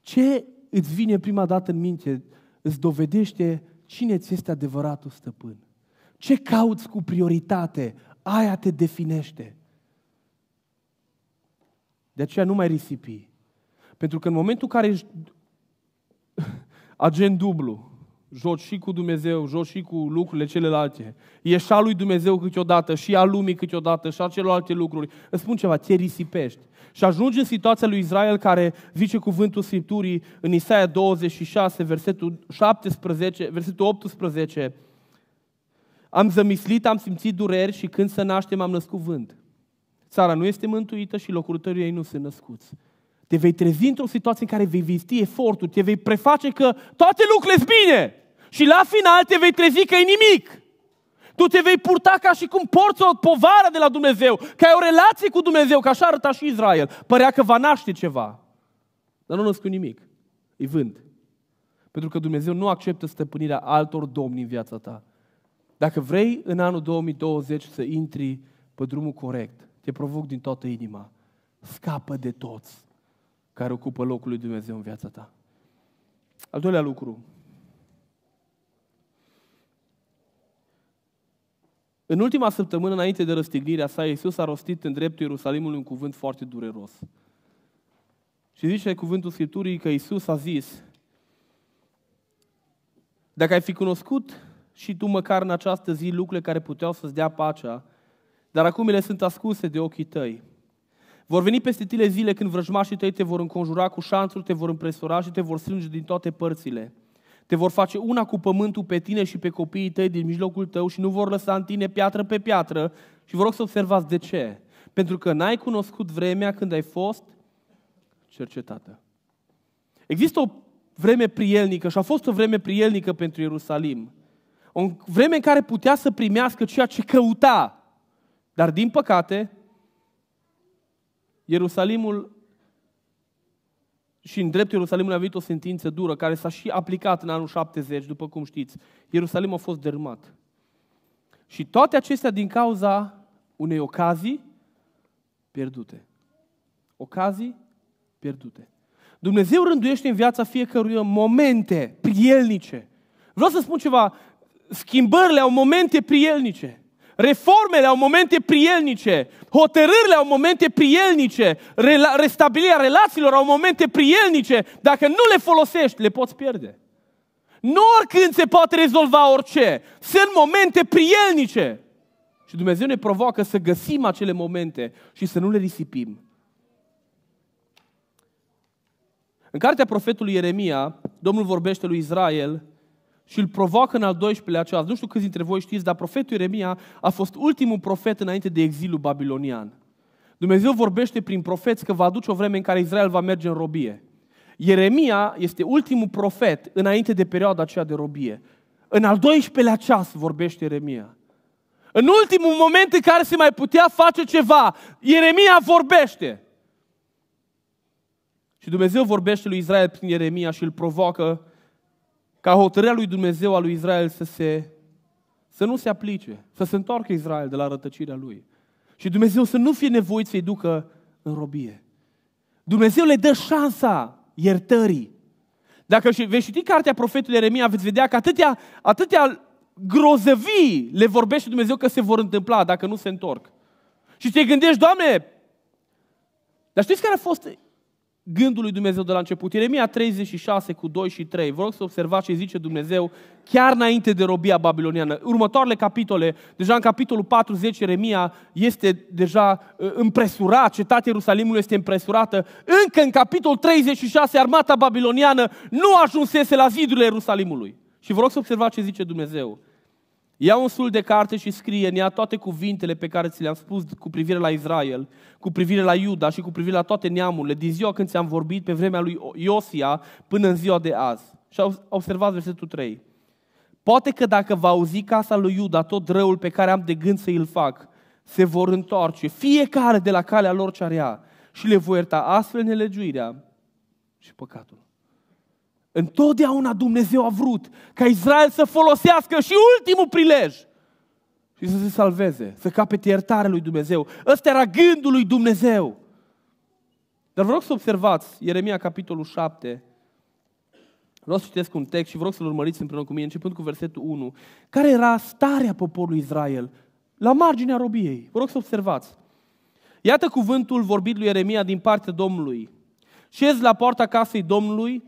Ce îți vine prima dată în minte, îți dovedește cine ți este adevăratul stăpân. Ce cauți cu prioritate, aia te definește. De aceea nu mai risipi. Pentru că în momentul în care ești agent dublu, joci și cu Dumnezeu, joci și cu lucrurile celelalte. Ești a lui Dumnezeu câteodată, și a lumii câteodată, și a celorlalte lucruri. Îți spun ceva, te risipești. Și ajungi în situația lui Israel care zice cuvântul Scripturii în Isaia 26, versetul 17, versetul 18. Am zămislit, am simțit dureri și când să naștem am născut vânt. Țara nu este mântuită și locuitorii ei nu sunt născuți. Te vei trezi într-o situație în care vei vesti efortul, te vei preface că toate lucrurile sunt bine. Și la final te vei trezi că e nimic. Tu te vei purta ca și cum porți o povară de la Dumnezeu, că ai o relație cu Dumnezeu, că așa arăta și Israel. Părea că va naște ceva, dar nu născu nimic. Îi vând. Pentru că Dumnezeu nu acceptă stăpânirea altor domni în viața ta. Dacă vrei în anul 2020 să intri pe drumul corect, te provoc din toată inima. Scapă de toți care ocupă locul lui Dumnezeu în viața ta. Al doilea lucru, În ultima săptămână, înainte de răstignirea sa, Iisus a rostit în dreptul Ierusalimului un cuvânt foarte dureros. Și zice cuvântul Scripturii că Iisus a zis, dacă ai fi cunoscut și tu măcar în această zi lucrurile care puteau să-ți dea pacea, dar acum ele sunt ascunse de ochii tăi. Vor veni peste tine zile când vrăjmașii tăi te vor înconjura cu șanțuri, te vor împresura și te vor strânge din toate părțile. Te vor face una cu pământul pe tine și pe copiii tăi din mijlocul tău și nu vor lăsa în tine piatră pe piatră. Și vă rog să observați de ce. Pentru că n-ai cunoscut vremea când ai fost cercetată. Există o vreme prielnică și a fost o vreme prielnică pentru Ierusalim. O vreme în care putea să primească ceea ce căuta. Dar din păcate, Ierusalimul și în dreptul Ierusalimului a venit o sentință dură care s-a și aplicat în anul 70, după cum știți. Ierusalim a fost dermat. Și toate acestea din cauza unei ocazii pierdute. Ocazii pierdute. Dumnezeu rânduiește în viața fiecăruia momente prielnice. Vreau să spun ceva. Schimbările au momente prielnice. Reformele au momente prielnice, hotărârile au momente prielnice, restabilirea relațiilor au momente prielnice. Dacă nu le folosești, le poți pierde. Nu oricând se poate rezolva orice. Sunt momente prielnice. Și Dumnezeu ne provoacă să găsim acele momente și să nu le risipim. În cartea profetului Ieremia, Domnul vorbește lui Israel și îl provoacă în al 12-lea acela. Nu știu câți dintre voi știți, dar profetul Ieremia a fost ultimul profet înainte de exilul babilonian. Dumnezeu vorbește prin profeți că va aduce o vreme în care Israel va merge în robie. Ieremia este ultimul profet înainte de perioada aceea de robie. În al 12-lea ceas vorbește Ieremia. În ultimul moment în care se mai putea face ceva, Ieremia vorbește. Și Dumnezeu vorbește lui Israel prin Ieremia și îl provoacă ca hotărârea lui Dumnezeu a lui Israel să, se, să nu se aplice, să se întoarcă Israel de la rătăcirea lui. Și Dumnezeu să nu fie nevoit să-i ducă în robie. Dumnezeu le dă șansa iertării. Dacă veți ști cartea profetului Eremia, veți vedea că atâtea, atâtea grozăvii le vorbește Dumnezeu că se vor întâmpla dacă nu se întorc. Și te gândești, Doamne, dar știți care a fost gândul lui Dumnezeu de la început. Ieremia 36 cu 2 și 3. Vă rog să observați ce zice Dumnezeu chiar înainte de robia babiloniană. Următoarele capitole, deja în capitolul 40, Ieremia este deja uh, împresurat, cetatea Ierusalimului este împresurată. Încă în capitolul 36, armata babiloniană nu ajunsese la zidurile Ierusalimului. Și vă rog să observați ce zice Dumnezeu. Ia un sul de carte și scrie în ea toate cuvintele pe care ți le-am spus cu privire la Israel, cu privire la Iuda și cu privire la toate neamurile, din ziua când ți-am vorbit pe vremea lui Iosia până în ziua de azi. Și observați versetul 3. Poate că dacă va auzi casa lui Iuda tot răul pe care am de gând să îl fac, se vor întoarce fiecare de la calea lor ce are ea și le voi ierta astfel nelegiuirea și păcatul. Întotdeauna Dumnezeu a vrut ca Israel să folosească și ultimul prilej și să se salveze, să capete iertarea lui Dumnezeu. Ăsta era gândul lui Dumnezeu. Dar vă rog să observați Ieremia capitolul 7. Vreau să citesc un text și vă rog să-l urmăriți împreună cu mine, începând cu versetul 1. Care era starea poporului Israel la marginea robiei? Vă rog să observați. Iată cuvântul vorbit lui Ieremia din partea Domnului. Șez la poarta casei Domnului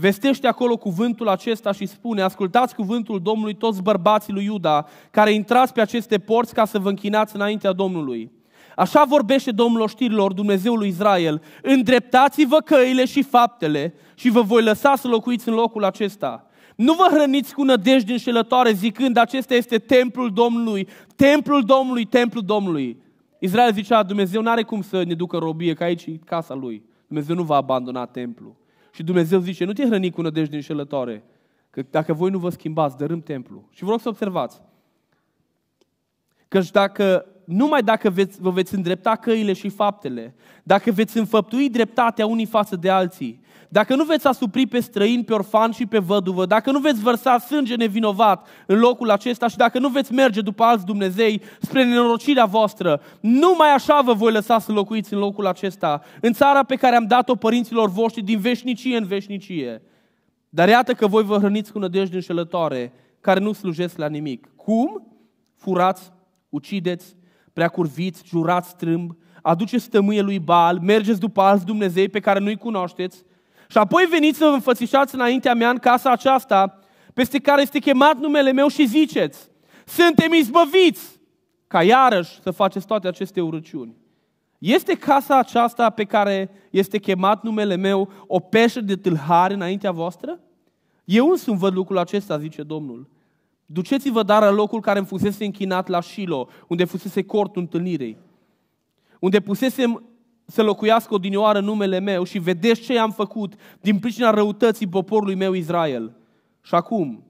vestește acolo cuvântul acesta și spune, ascultați cuvântul Domnului toți bărbații lui Iuda, care intrați pe aceste porți ca să vă închinați înaintea Domnului. Așa vorbește Domnul oștirilor, Dumnezeul lui Israel, îndreptați-vă căile și faptele și vă voi lăsa să locuiți în locul acesta. Nu vă hrăniți cu nădejde înșelătoare zicând, acesta este templul Domnului, templul Domnului, templul Domnului. Israel zicea, Dumnezeu nu are cum să ne ducă robie, că aici e casa lui. Dumnezeu nu va abandona templul. Și Dumnezeu zice, nu te hrăni cu nădejde înșelătoare, că dacă voi nu vă schimbați, dărâm templu. Și vă rog să observați, Căci dacă numai dacă veți, vă veți îndrepta căile și faptele, dacă veți înfăptui dreptatea unii față de alții, dacă nu veți asupri pe străin, pe orfan și pe văduvă, dacă nu veți vărsa sânge nevinovat în locul acesta și dacă nu veți merge după alți Dumnezei spre nenorocirea voastră, numai așa vă voi lăsa să locuiți în locul acesta, în țara pe care am dat-o părinților voștri din veșnicie în veșnicie. Dar iată că voi vă hrăniți cu nădejde înșelătoare, care nu slujesc la nimic. Cum? Furați, ucideți, prea curviți, jurați strâmb, aduceți stămâie lui bal, mergeți după alți Dumnezei pe care nu-i cunoașteți și apoi veniți să vă înfățișați înaintea mea în casa aceasta peste care este chemat numele meu și ziceți, suntem izbăviți ca iarăși să faceți toate aceste urăciuni. Este casa aceasta pe care este chemat numele meu o peșă de tâlhare înaintea voastră? Eu însumi văd lucrul acesta, zice Domnul. Duceți-vă dar în locul care îmi fusese închinat la Shilo, unde fusese cortul întâlnirei, unde pusese să locuiască odinioară numele meu și vedeți ce i-am făcut din pricina răutății poporului meu Israel. Și acum,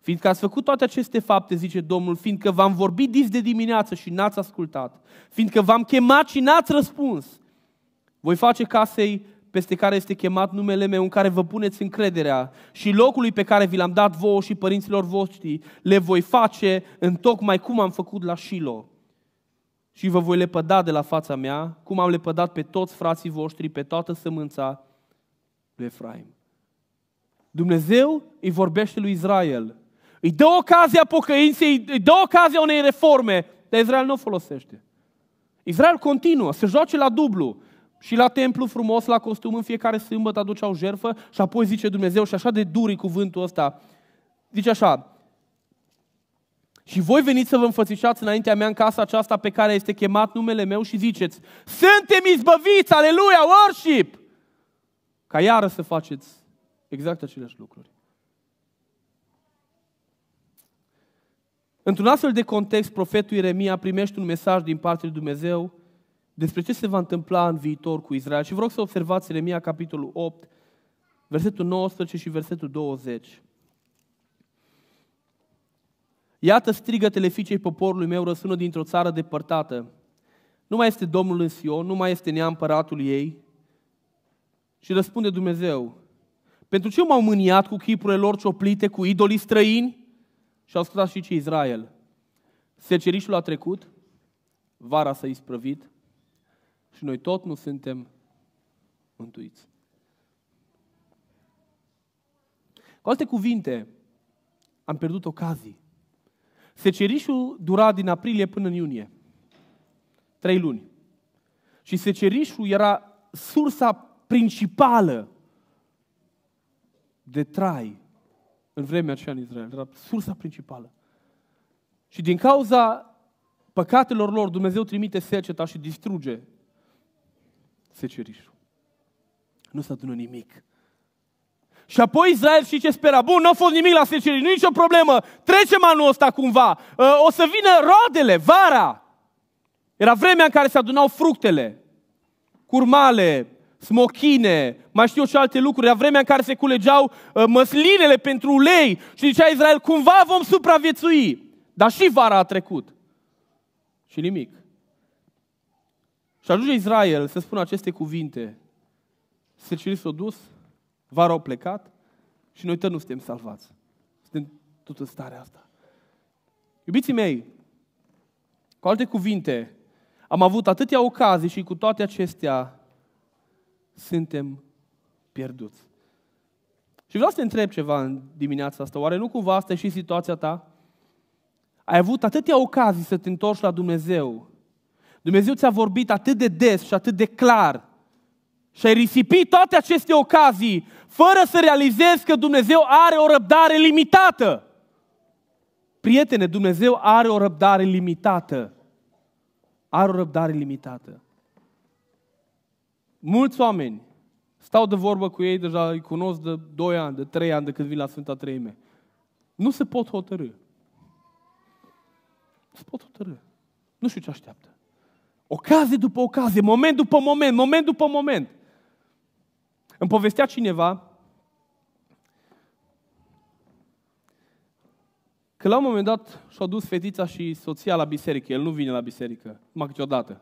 fiindcă ați făcut toate aceste fapte, zice Domnul, fiindcă v-am vorbit dis de dimineață și n-ați ascultat, fiindcă v-am chemat și n-ați răspuns, voi face casei peste care este chemat numele meu, în care vă puneți încrederea și locului pe care vi l-am dat vouă și părinților voștri, le voi face în tocmai cum am făcut la Shiloh. Și vă voi lepăda de la fața mea, cum am lepădat pe toți frații voștri, pe toată sămânța lui Efraim. Dumnezeu îi vorbește lui Israel. Îi dă ocazia pocăinței, îi dă ocazia unei reforme, dar Israel nu o folosește. Israel continuă, se joace la dublu. Și la templu frumos, la costum, în fiecare sâmbătă aduceau jerfă și apoi zice Dumnezeu, și așa de duri cuvântul ăsta, zice așa, și voi veniți să vă înfățișați înaintea mea în casa aceasta pe care este chemat numele meu și ziceți, suntem izbăviți, aleluia, worship! Ca iară să faceți exact aceleași lucruri. Într-un astfel de context, profetul Ieremia primește un mesaj din partea lui Dumnezeu despre ce se va întâmpla în viitor cu Israel. Și vreau să observați Iremia, capitolul 8, versetul 19 și versetul 20. Iată strigătele fiicei poporului meu răsună dintr-o țară depărtată. Nu mai este Domnul în Sion, nu mai este neampăratul ei. Și răspunde Dumnezeu, pentru ce m-au mâniat cu chipurile lor cioplite, cu idolii străini? Și au scutat și ce Israel. Secerișul a trecut, vara s-a isprăvit, și noi tot nu suntem mântuiți. Cu alte cuvinte, am pierdut ocazii. Secerișul dura din aprilie până în iunie. Trei luni. Și secerișul era sursa principală de trai în vremea aceea în Israel. Era sursa principală. Și din cauza păcatelor lor, Dumnezeu trimite seceta și distruge secerișul. Nu se adună nimic. Și apoi Israel și ce spera? Bun, nu a fost nimic la seceri, nu nicio problemă, trecem anul ăsta cumva, uh, o să vină roadele, vara. Era vremea în care se adunau fructele, curmale, smochine, mai știu și alte lucruri. Era vremea în care se culegeau uh, măslinele pentru ulei și zicea Israel, cumva vom supraviețui. Dar și vara a trecut. Și nimic. Și ajunge Israel să spună aceste cuvinte. Secirul s-a dus, vara au plecat și noi tot nu suntem salvați. Suntem tot în starea asta. Iubiții mei, cu alte cuvinte, am avut atâtea ocazii și cu toate acestea suntem pierduți. Și vreau să te întreb ceva în dimineața asta. Oare nu cumva asta e și situația ta? Ai avut atâtea ocazii să te întorci la Dumnezeu, Dumnezeu ți-a vorbit atât de des și atât de clar și ai risipit toate aceste ocazii fără să realizezi că Dumnezeu are o răbdare limitată. Prietene, Dumnezeu are o răbdare limitată. Are o răbdare limitată. Mulți oameni stau de vorbă cu ei, deja îi cunosc de 2 ani, de 3 ani, de când vin la Sfânta Treime. Nu se pot hotărâ. Nu se pot hotărâ. Nu știu ce așteaptă. Ocazie după ocazie, moment după moment, moment după moment. Îmi povestea cineva că la un moment dat și-a dus fetița și soția la biserică. El nu vine la biserică, numai câteodată.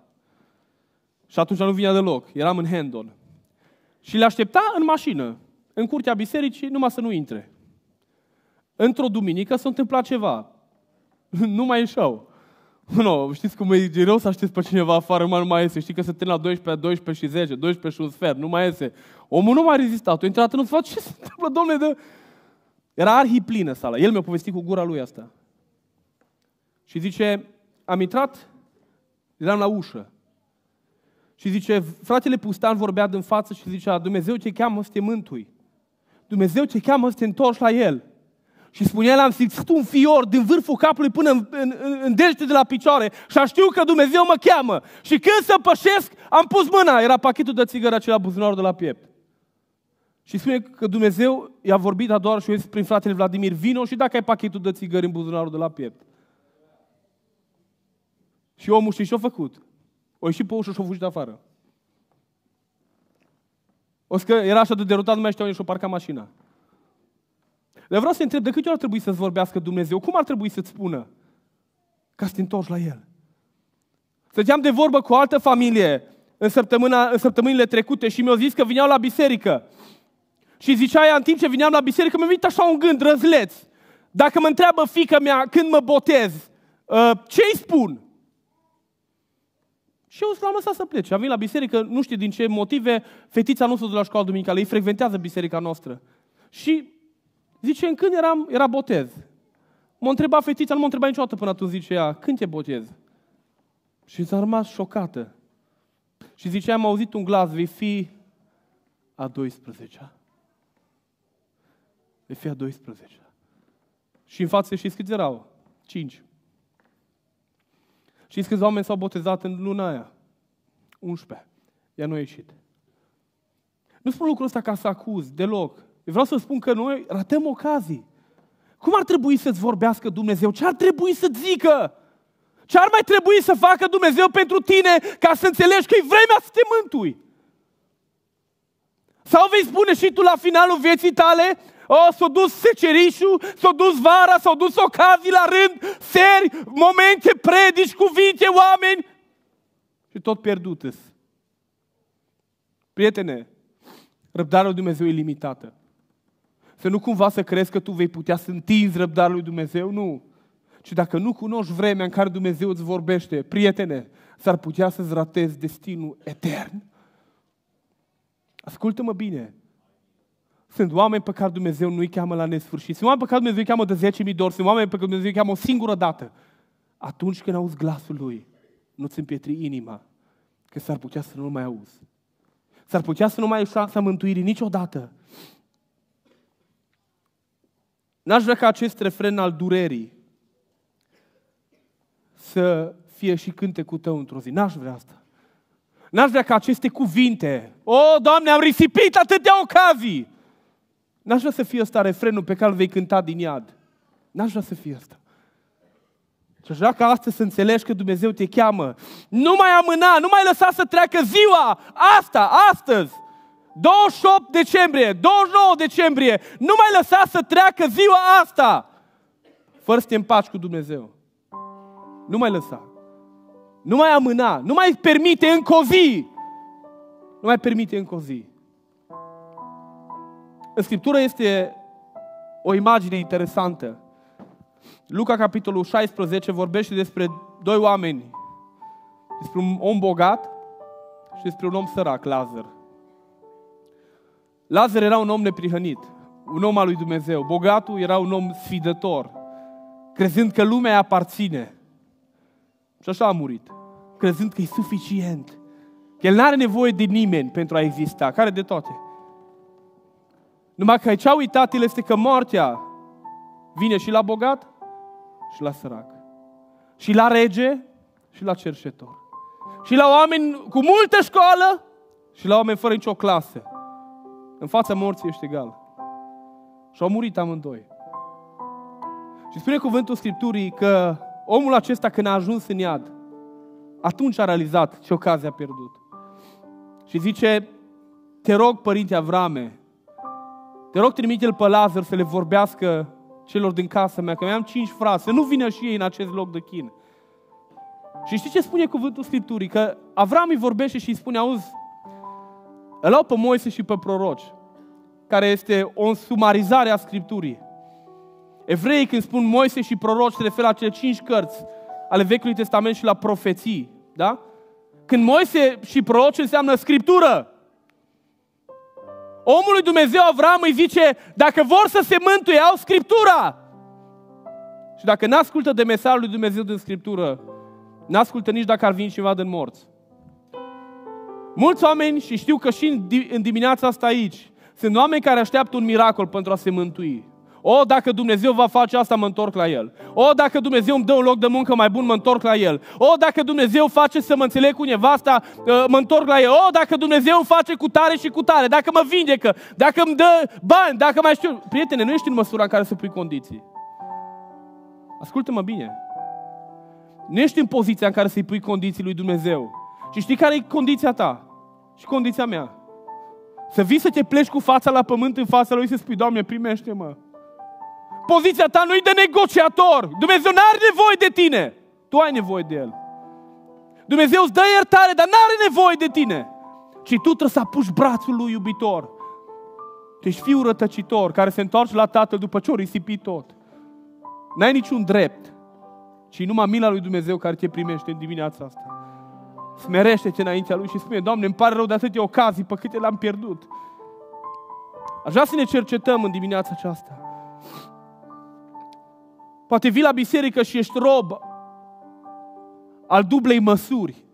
Și atunci nu vine deloc. Eram în Hendon. Și le aștepta în mașină, în curtea bisericii, numai să nu intre. Într-o duminică s-a întâmplat ceva. Nu mai ieșeau. Nu, no, știți cum e, e rău să aștepți pe cineva afară, mai nu mai iese. Știi că se termină la 12, 12 și 10, 12 și un sfert, nu mai iese. Omul nu mai rezista. Tu intrat în sfat, ce se întâmplă, domnule? de... Era arhiplină sala. El mi-a povestit cu gura lui asta. Și zice, am intrat, eram la ușă. Și zice, fratele Pustan vorbea din față și zicea, Dumnezeu ce cheamă să te mântui. Dumnezeu ce cheamă să te întorci la El. Și spunea el, am simțit un fior din vârful capului până în, în, în, în dește de la picioare și a știu că Dumnezeu mă cheamă. Și când să pășesc, am pus mâna. Era pachetul de țigări acela buzunarul de la piept. Și spune că Dumnezeu i-a vorbit a doar și eu prin fratele Vladimir, vino și dacă ai pachetul de țigări în buzunarul de la piept. Și omul știe ce-a făcut? O ieșit pe ușă și-a fugit afară. O că era așa de derutat, nu mai știau nici o parca mașina. Dar vreau să întreb, de câte ori ar trebui să-ți vorbească Dumnezeu? Cum ar trebui să-ți spună? Ca să te întorci la El. Stăteam de vorbă cu o altă familie în, săptămâna, în săptămânile trecute și mi-au zis că vineau la biserică. Și zicea ea, în timp ce vineam la biserică, mi-a venit așa un gând răzleț. Dacă mă întreabă fica mea când mă botez, uh, ce îi spun? Și eu l-am lăsat să plece. Am venit la biserică, nu știu din ce motive, fetița nu s-a dus la școală duminicală, ei frecventează biserica noastră. Și Zice, în când eram, era botez. M-a întrebat fetița, nu m-a întrebat niciodată până atunci, zice ea, când te botez? Și s-a rămas șocată. Și zice, am auzit un glas, vei fi a 12-a. Vei fi a 12-a. Și în față și câți erau? Cinci. și câți oameni s-au botezat în luna aia? 11. Ea nu a ieșit. Nu spun lucrul ăsta ca să acuz, deloc. Eu vreau să spun că noi ratăm ocazii. Cum ar trebui să-ți vorbească Dumnezeu? Ce ar trebui să zică? Ce ar mai trebui să facă Dumnezeu pentru tine ca să înțelegi că e vremea să te mântui? Sau vei spune și tu la finalul vieții tale, o, oh, s-a dus secerișul, s-a dus vara, s a dus ocazii la rând, seri, momente, predici, cuvinte, oameni. Și tot pierdut Prietene, răbdarea lui Dumnezeu e limitată. Să nu cumva să crezi că tu vei putea să întinzi răbdarea lui Dumnezeu, nu. Și dacă nu cunoști vremea în care Dumnezeu îți vorbește, prietene, s-ar putea să-ți ratezi destinul etern. Ascultă-mă bine. Sunt oameni pe care Dumnezeu nu-i cheamă la nesfârșit. Sunt oameni pe care Dumnezeu îi cheamă de 10.000 de ori. Sunt oameni pe care Dumnezeu îi cheamă o singură dată. Atunci când auzi glasul Lui, nu-ți împietri inima, că s-ar putea să nu mai auzi. S-ar putea să nu mai ai șansa mântuirii niciodată. N-aș vrea ca acest refren al durerii să fie și cântecul tău într-o zi. N-aș vrea asta. N-aș vrea ca aceste cuvinte, o, Doamne, am risipit atâtea ocazii, N-aș vrea să fie ăsta refrenul pe care îl vei cânta din iad. N-aș vrea să fie ăsta. Și aș vrea ca astăzi să înțelegi că Dumnezeu te cheamă. Nu mai amâna, nu mai lăsa să treacă ziua asta, astăzi. 28 decembrie, 29 decembrie, nu mai lăsa să treacă ziua asta fără să te împaci cu Dumnezeu. Nu mai lăsa. Nu mai amâna. Nu mai permite încă o zi. Nu mai permite încă o zi. În Scriptură este o imagine interesantă. Luca, capitolul 16, vorbește despre doi oameni. Despre un om bogat și despre un om sărac, Lazar. Lazar era un om neprihănit, un om al lui Dumnezeu. Bogatul era un om sfidător, crezând că lumea îi aparține. Și așa a murit, crezând că e suficient, că el nu are nevoie de nimeni pentru a exista, care de toate. Numai că ce a uitat el este că moartea vine și la bogat și la sărac, și la rege și la cerșetor, și la oameni cu multă școală și la oameni fără nicio clasă în fața morții ești egal. Și au murit amândoi. Și spune cuvântul Scripturii că omul acesta când a ajuns în iad, atunci a realizat ce ocazie a pierdut. Și zice, te rog, Părinte Avrame, te rog, trimite-l pe Lazar să le vorbească celor din casa mea, că mai am cinci frați, să nu vină și ei în acest loc de chin. Și știi ce spune cuvântul Scripturii? Că Avram îi vorbește și îi spune, auzi, îl au pe Moise și pe proroci, care este o sumarizare a Scripturii. Evreii, când spun Moise și proroci, se referă la cele cinci cărți ale Vechiului Testament și la profeții. Da? Când Moise și proroci înseamnă Scriptură. Omului Dumnezeu Avram îi zice, dacă vor să se mântuie, au Scriptura. Și dacă nu ascultă de mesajul lui Dumnezeu din Scriptură, nu ascultă nici dacă ar veni cineva din morți. Mulți oameni, și știu că și în dimineața asta aici, sunt oameni care așteaptă un miracol pentru a se mântui. O, dacă Dumnezeu va face asta, mă întorc la El. O, dacă Dumnezeu îmi dă un loc de muncă mai bun, mă întorc la El. O, dacă Dumnezeu face să mă înțeleg cu nevasta, ă, mă întorc la El. O, dacă Dumnezeu face cu tare și cu tare, dacă mă vindecă, dacă îmi dă bani, dacă mai știu... Prietene, nu ești în măsura în care să pui condiții. Ascultă-mă bine. Nu ești în poziția în care să-i pui condiții lui Dumnezeu. Și știi care e condiția ta? Și condiția mea. Să vii să te pleci cu fața la pământ în fața lui și să spui, Doamne, primește-mă. Poziția ta nu e de negociator. Dumnezeu nu are nevoie de tine. Tu ai nevoie de El. Dumnezeu îți dă iertare, dar nu are nevoie de tine. Ci tu trebuie să apuci brațul lui iubitor. Tu ești fiul rătăcitor care se întoarce la tatăl după ce o risipi tot. N-ai niciun drept, ci numai mila lui Dumnezeu care te primește în dimineața asta. Smerește-te înaintea Lui și spune, Doamne, îmi pare rău de atâtea ocazii pe câte le-am pierdut. Aș vrea să ne cercetăm în dimineața aceasta. Poate vii la biserică și ești rob al dublei măsuri.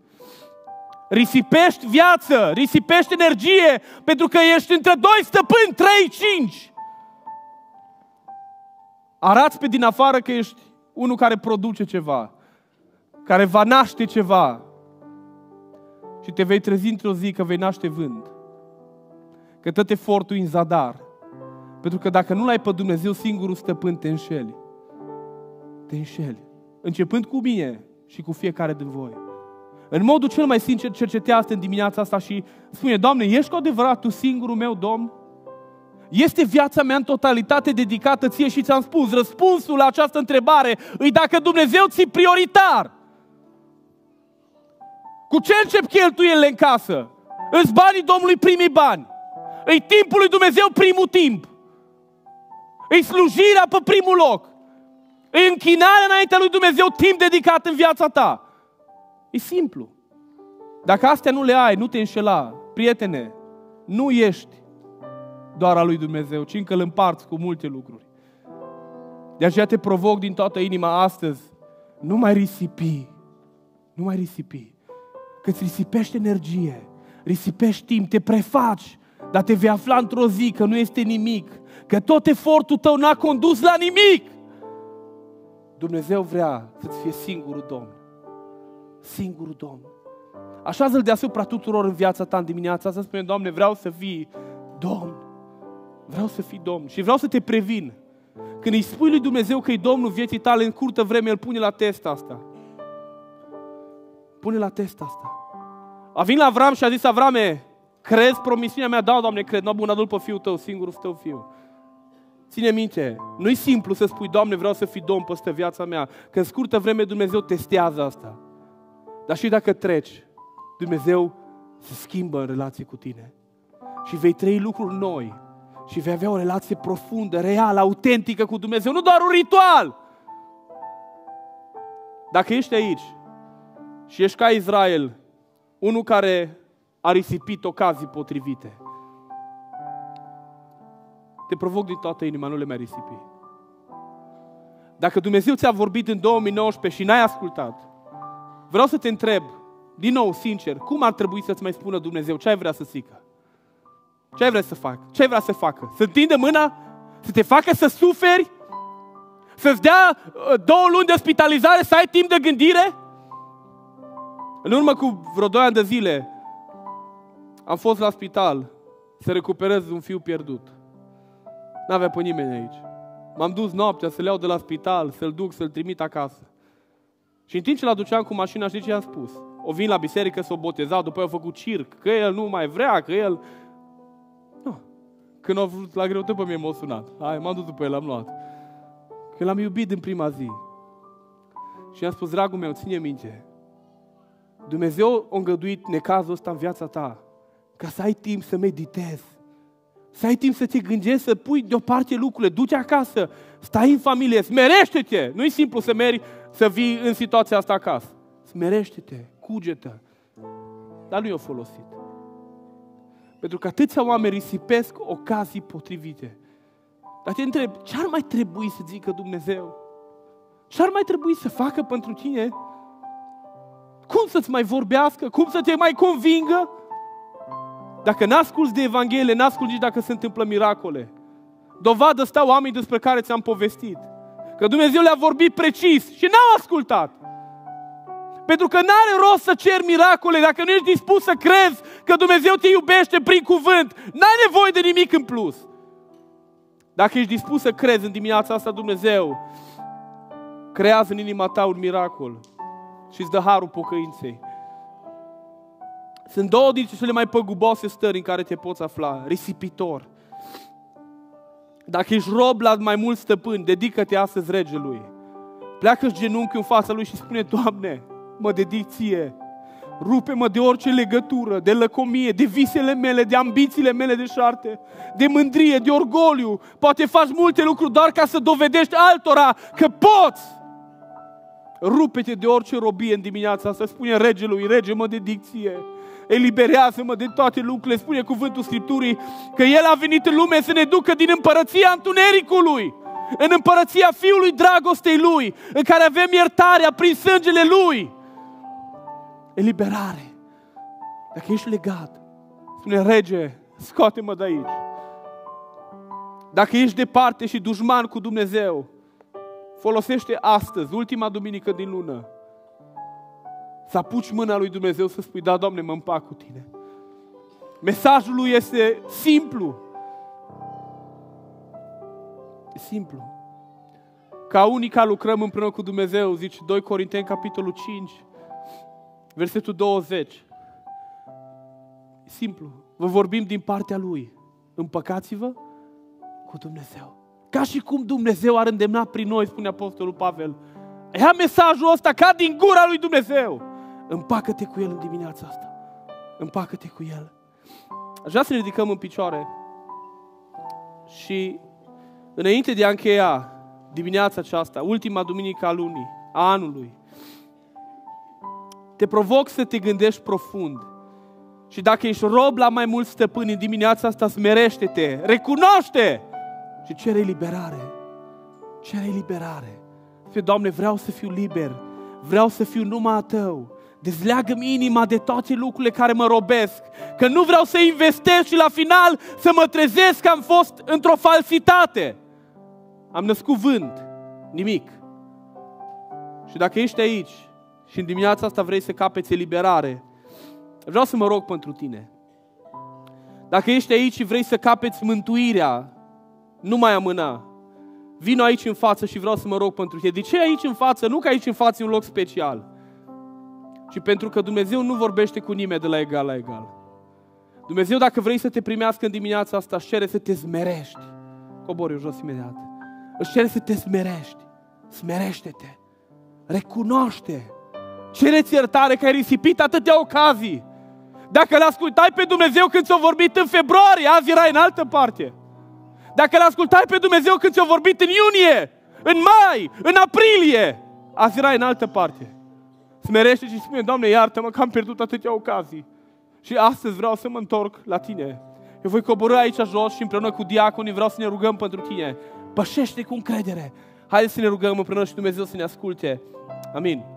Risipești viață, risipești energie, pentru că ești între doi stăpâni, trei, cinci. Arați pe din afară că ești unul care produce ceva, care va naște ceva, și te vei trezi într-o zi că vei naște vânt. Că tot efortul e în zadar. Pentru că dacă nu l-ai pe Dumnezeu singurul stăpân, te înșeli. Te înșeli. Începând cu mine și cu fiecare din voi. În modul cel mai sincer, cercetează în dimineața asta și spune, Doamne, ești cu adevărat Tu singurul meu, Domn? Este viața mea în totalitate dedicată ție și ți-am spus, răspunsul la această întrebare îi dacă Dumnezeu ți prioritar. Cu ce încep cheltuielile în casă? Îți banii Domnului primii bani. Îi timpul lui Dumnezeu primul timp. Îi slujirea pe primul loc. Îi închinarea înaintea lui Dumnezeu timp dedicat în viața ta. E simplu. Dacă astea nu le ai, nu te înșela. Prietene, nu ești doar a lui Dumnezeu, ci încă îl împarți cu multe lucruri. De aceea te provoc din toată inima astăzi. Nu mai risipi. Nu mai risipi că îți risipești energie, risipești timp, te prefaci, dar te vei afla într-o zi că nu este nimic, că tot efortul tău n-a condus la nimic. Dumnezeu vrea să-ți fie singurul Domn. Singurul Domn. Așa l deasupra tuturor în viața ta în dimineața să spune, Doamne, vreau să fii Domn. Vreau să fii Domn și vreau să te previn. Când îi spui lui Dumnezeu că e Domnul vieții tale, în curtă vreme îl pune la test asta pune la test asta. A venit la Avram și a zis, Avrame, crezi promisiunea mea? Da, Doamne, cred. nu bun, adul pe fiul tău, singurul tău fiu. Ține minte, nu-i simplu să spui, Doamne, vreau să fii Domn peste viața mea, că în scurtă vreme Dumnezeu testează asta. Dar și dacă treci, Dumnezeu se schimbă în relație cu tine. Și vei trăi lucruri noi și vei avea o relație profundă, reală, autentică cu Dumnezeu, nu doar un ritual. Dacă ești aici și ești ca Israel, unul care a risipit ocazii potrivite. Te provoc din toată inima, nu le mai risipi. Dacă Dumnezeu ți-a vorbit în 2019 și n-ai ascultat, vreau să te întreb, din nou, sincer, cum ar trebui să-ți mai spună Dumnezeu ce ai vrea să zică? Ce ai vrea să fac? Ce ai vrea să facă? Să întinde mâna? Să te facă să suferi? Să-ți dea uh, două luni de spitalizare, să ai timp de gândire? În urmă cu vreo doi ani de zile, am fost la spital să recuperez un fiu pierdut. N-avea pe nimeni aici. M-am dus noaptea să-l iau de la spital, să-l duc, să-l trimit acasă. Și în timp ce l aduceam cu mașina, știi ce i-am spus? O vin la biserică să o botezau, după a făcut circ, că el nu mai vrea, că el... Nu. Când a vrut la greu, pe mine m a sunat. Hai, m-am dus după el, l-am luat. Că l-am iubit din prima zi. Și i-am spus, dragul meu, ține minte, Dumnezeu a îngăduit necazul ăsta în viața ta ca să ai timp să meditezi, să ai timp să te gândești, să pui deoparte lucrurile, duci acasă, stai în familie, smerește-te! Nu-i simplu să mergi, să vii în situația asta acasă. Smerește-te, cugetă. Dar nu i-o folosit. Pentru că atâția oameni risipesc ocazii potrivite. Dar te întreb, ce ar mai trebui să zică Dumnezeu? Ce ar mai trebui să facă pentru tine cum să-ți mai vorbească? Cum să te mai convingă? Dacă n-asculți de Evanghelie, n-asculți nici dacă se întâmplă miracole. Dovadă stau oamenii despre care ți-am povestit. Că Dumnezeu le-a vorbit precis și n-au ascultat. Pentru că n-are rost să ceri miracole dacă nu ești dispus să crezi că Dumnezeu te iubește prin cuvânt. N-ai nevoie de nimic în plus. Dacă ești dispus să crezi în dimineața asta Dumnezeu, creează în inima ta un miracol și îți dă harul pocăinței. Sunt două dintre cele mai păguboase stări în care te poți afla. Risipitor. Dacă ești rob la mai mulți stăpâni, dedică-te astăzi regelui. Pleacă-și genunchi în fața lui și spune, Doamne, mă dedic ție. Rupe-mă de orice legătură, de lăcomie, de visele mele, de ambițiile mele de șarte, de mândrie, de orgoliu. Poate faci multe lucruri doar ca să dovedești altora că poți. Rupe-te de orice robie în dimineața asta, spune regelui, rege mă de dicție, eliberează-mă de toate lucrurile, spune cuvântul Scripturii, că El a venit în lume să ne ducă din împărăția întunericului, în împărăția Fiului dragostei Lui, în care avem iertarea prin sângele Lui. Eliberare. Dacă ești legat, spune, rege, scoate-mă de aici. Dacă ești departe și dușman cu Dumnezeu, Folosește astăzi, ultima duminică din lună, să apuci mâna lui Dumnezeu să spui, da, Doamne, mă împac cu Tine. Mesajul lui este simplu. E simplu. Ca unica lucrăm împreună cu Dumnezeu, zice 2 Corinteni, capitolul 5, versetul 20. E simplu. Vă vorbim din partea Lui. Împăcați-vă cu Dumnezeu. Ca și cum Dumnezeu ar îndemna prin noi, spune Apostolul Pavel. Ia mesajul ăsta ca din gura lui Dumnezeu. Împacă-te cu el în dimineața asta. Împacă-te cu el. Aș vrea să ne ridicăm în picioare și înainte de a încheia dimineața aceasta, ultima duminică a lunii, a anului, te provoc să te gândești profund. Și dacă ești rob la mai mulți stăpâni în dimineața asta, smerește-te, recunoaște și cere eliberare. Cere eliberare. Spune, Doamne, vreau să fiu liber. Vreau să fiu numai a Tău. Dezleagă-mi inima de toate lucrurile care mă robesc. Că nu vreau să investesc și la final să mă trezesc că am fost într-o falsitate. Am născut vânt. Nimic. Și dacă ești aici și în dimineața asta vrei să capeți eliberare, vreau să mă rog pentru tine. Dacă ești aici și vrei să capeți mântuirea, nu mai amâna. Vino aici în față și vreau să mă rog pentru tine. De ce aici în față? Nu că aici în față e un loc special. Ci pentru că Dumnezeu nu vorbește cu nimeni de la egal la egal. Dumnezeu, dacă vrei să te primească în dimineața asta, își cere să te smerești. Cobor eu jos imediat. Își cere să te smerești. Smerește-te. Recunoaște. Cereți iertare că ai risipit atâtea ocazii. Dacă l-ascultai pe Dumnezeu când ți-a vorbit în februarie, azi era în altă parte. Dacă l-ascultai pe Dumnezeu când ți-a vorbit în iunie, în mai, în aprilie, azi erai în altă parte. Smerește și spune, Doamne, iartă-mă că am pierdut atâtea ocazii. Și astăzi vreau să mă întorc la Tine. Eu voi coborâ aici jos și împreună cu diaconii vreau să ne rugăm pentru Tine. Pășește cu încredere. Haideți să ne rugăm împreună și Dumnezeu să ne asculte. Amin.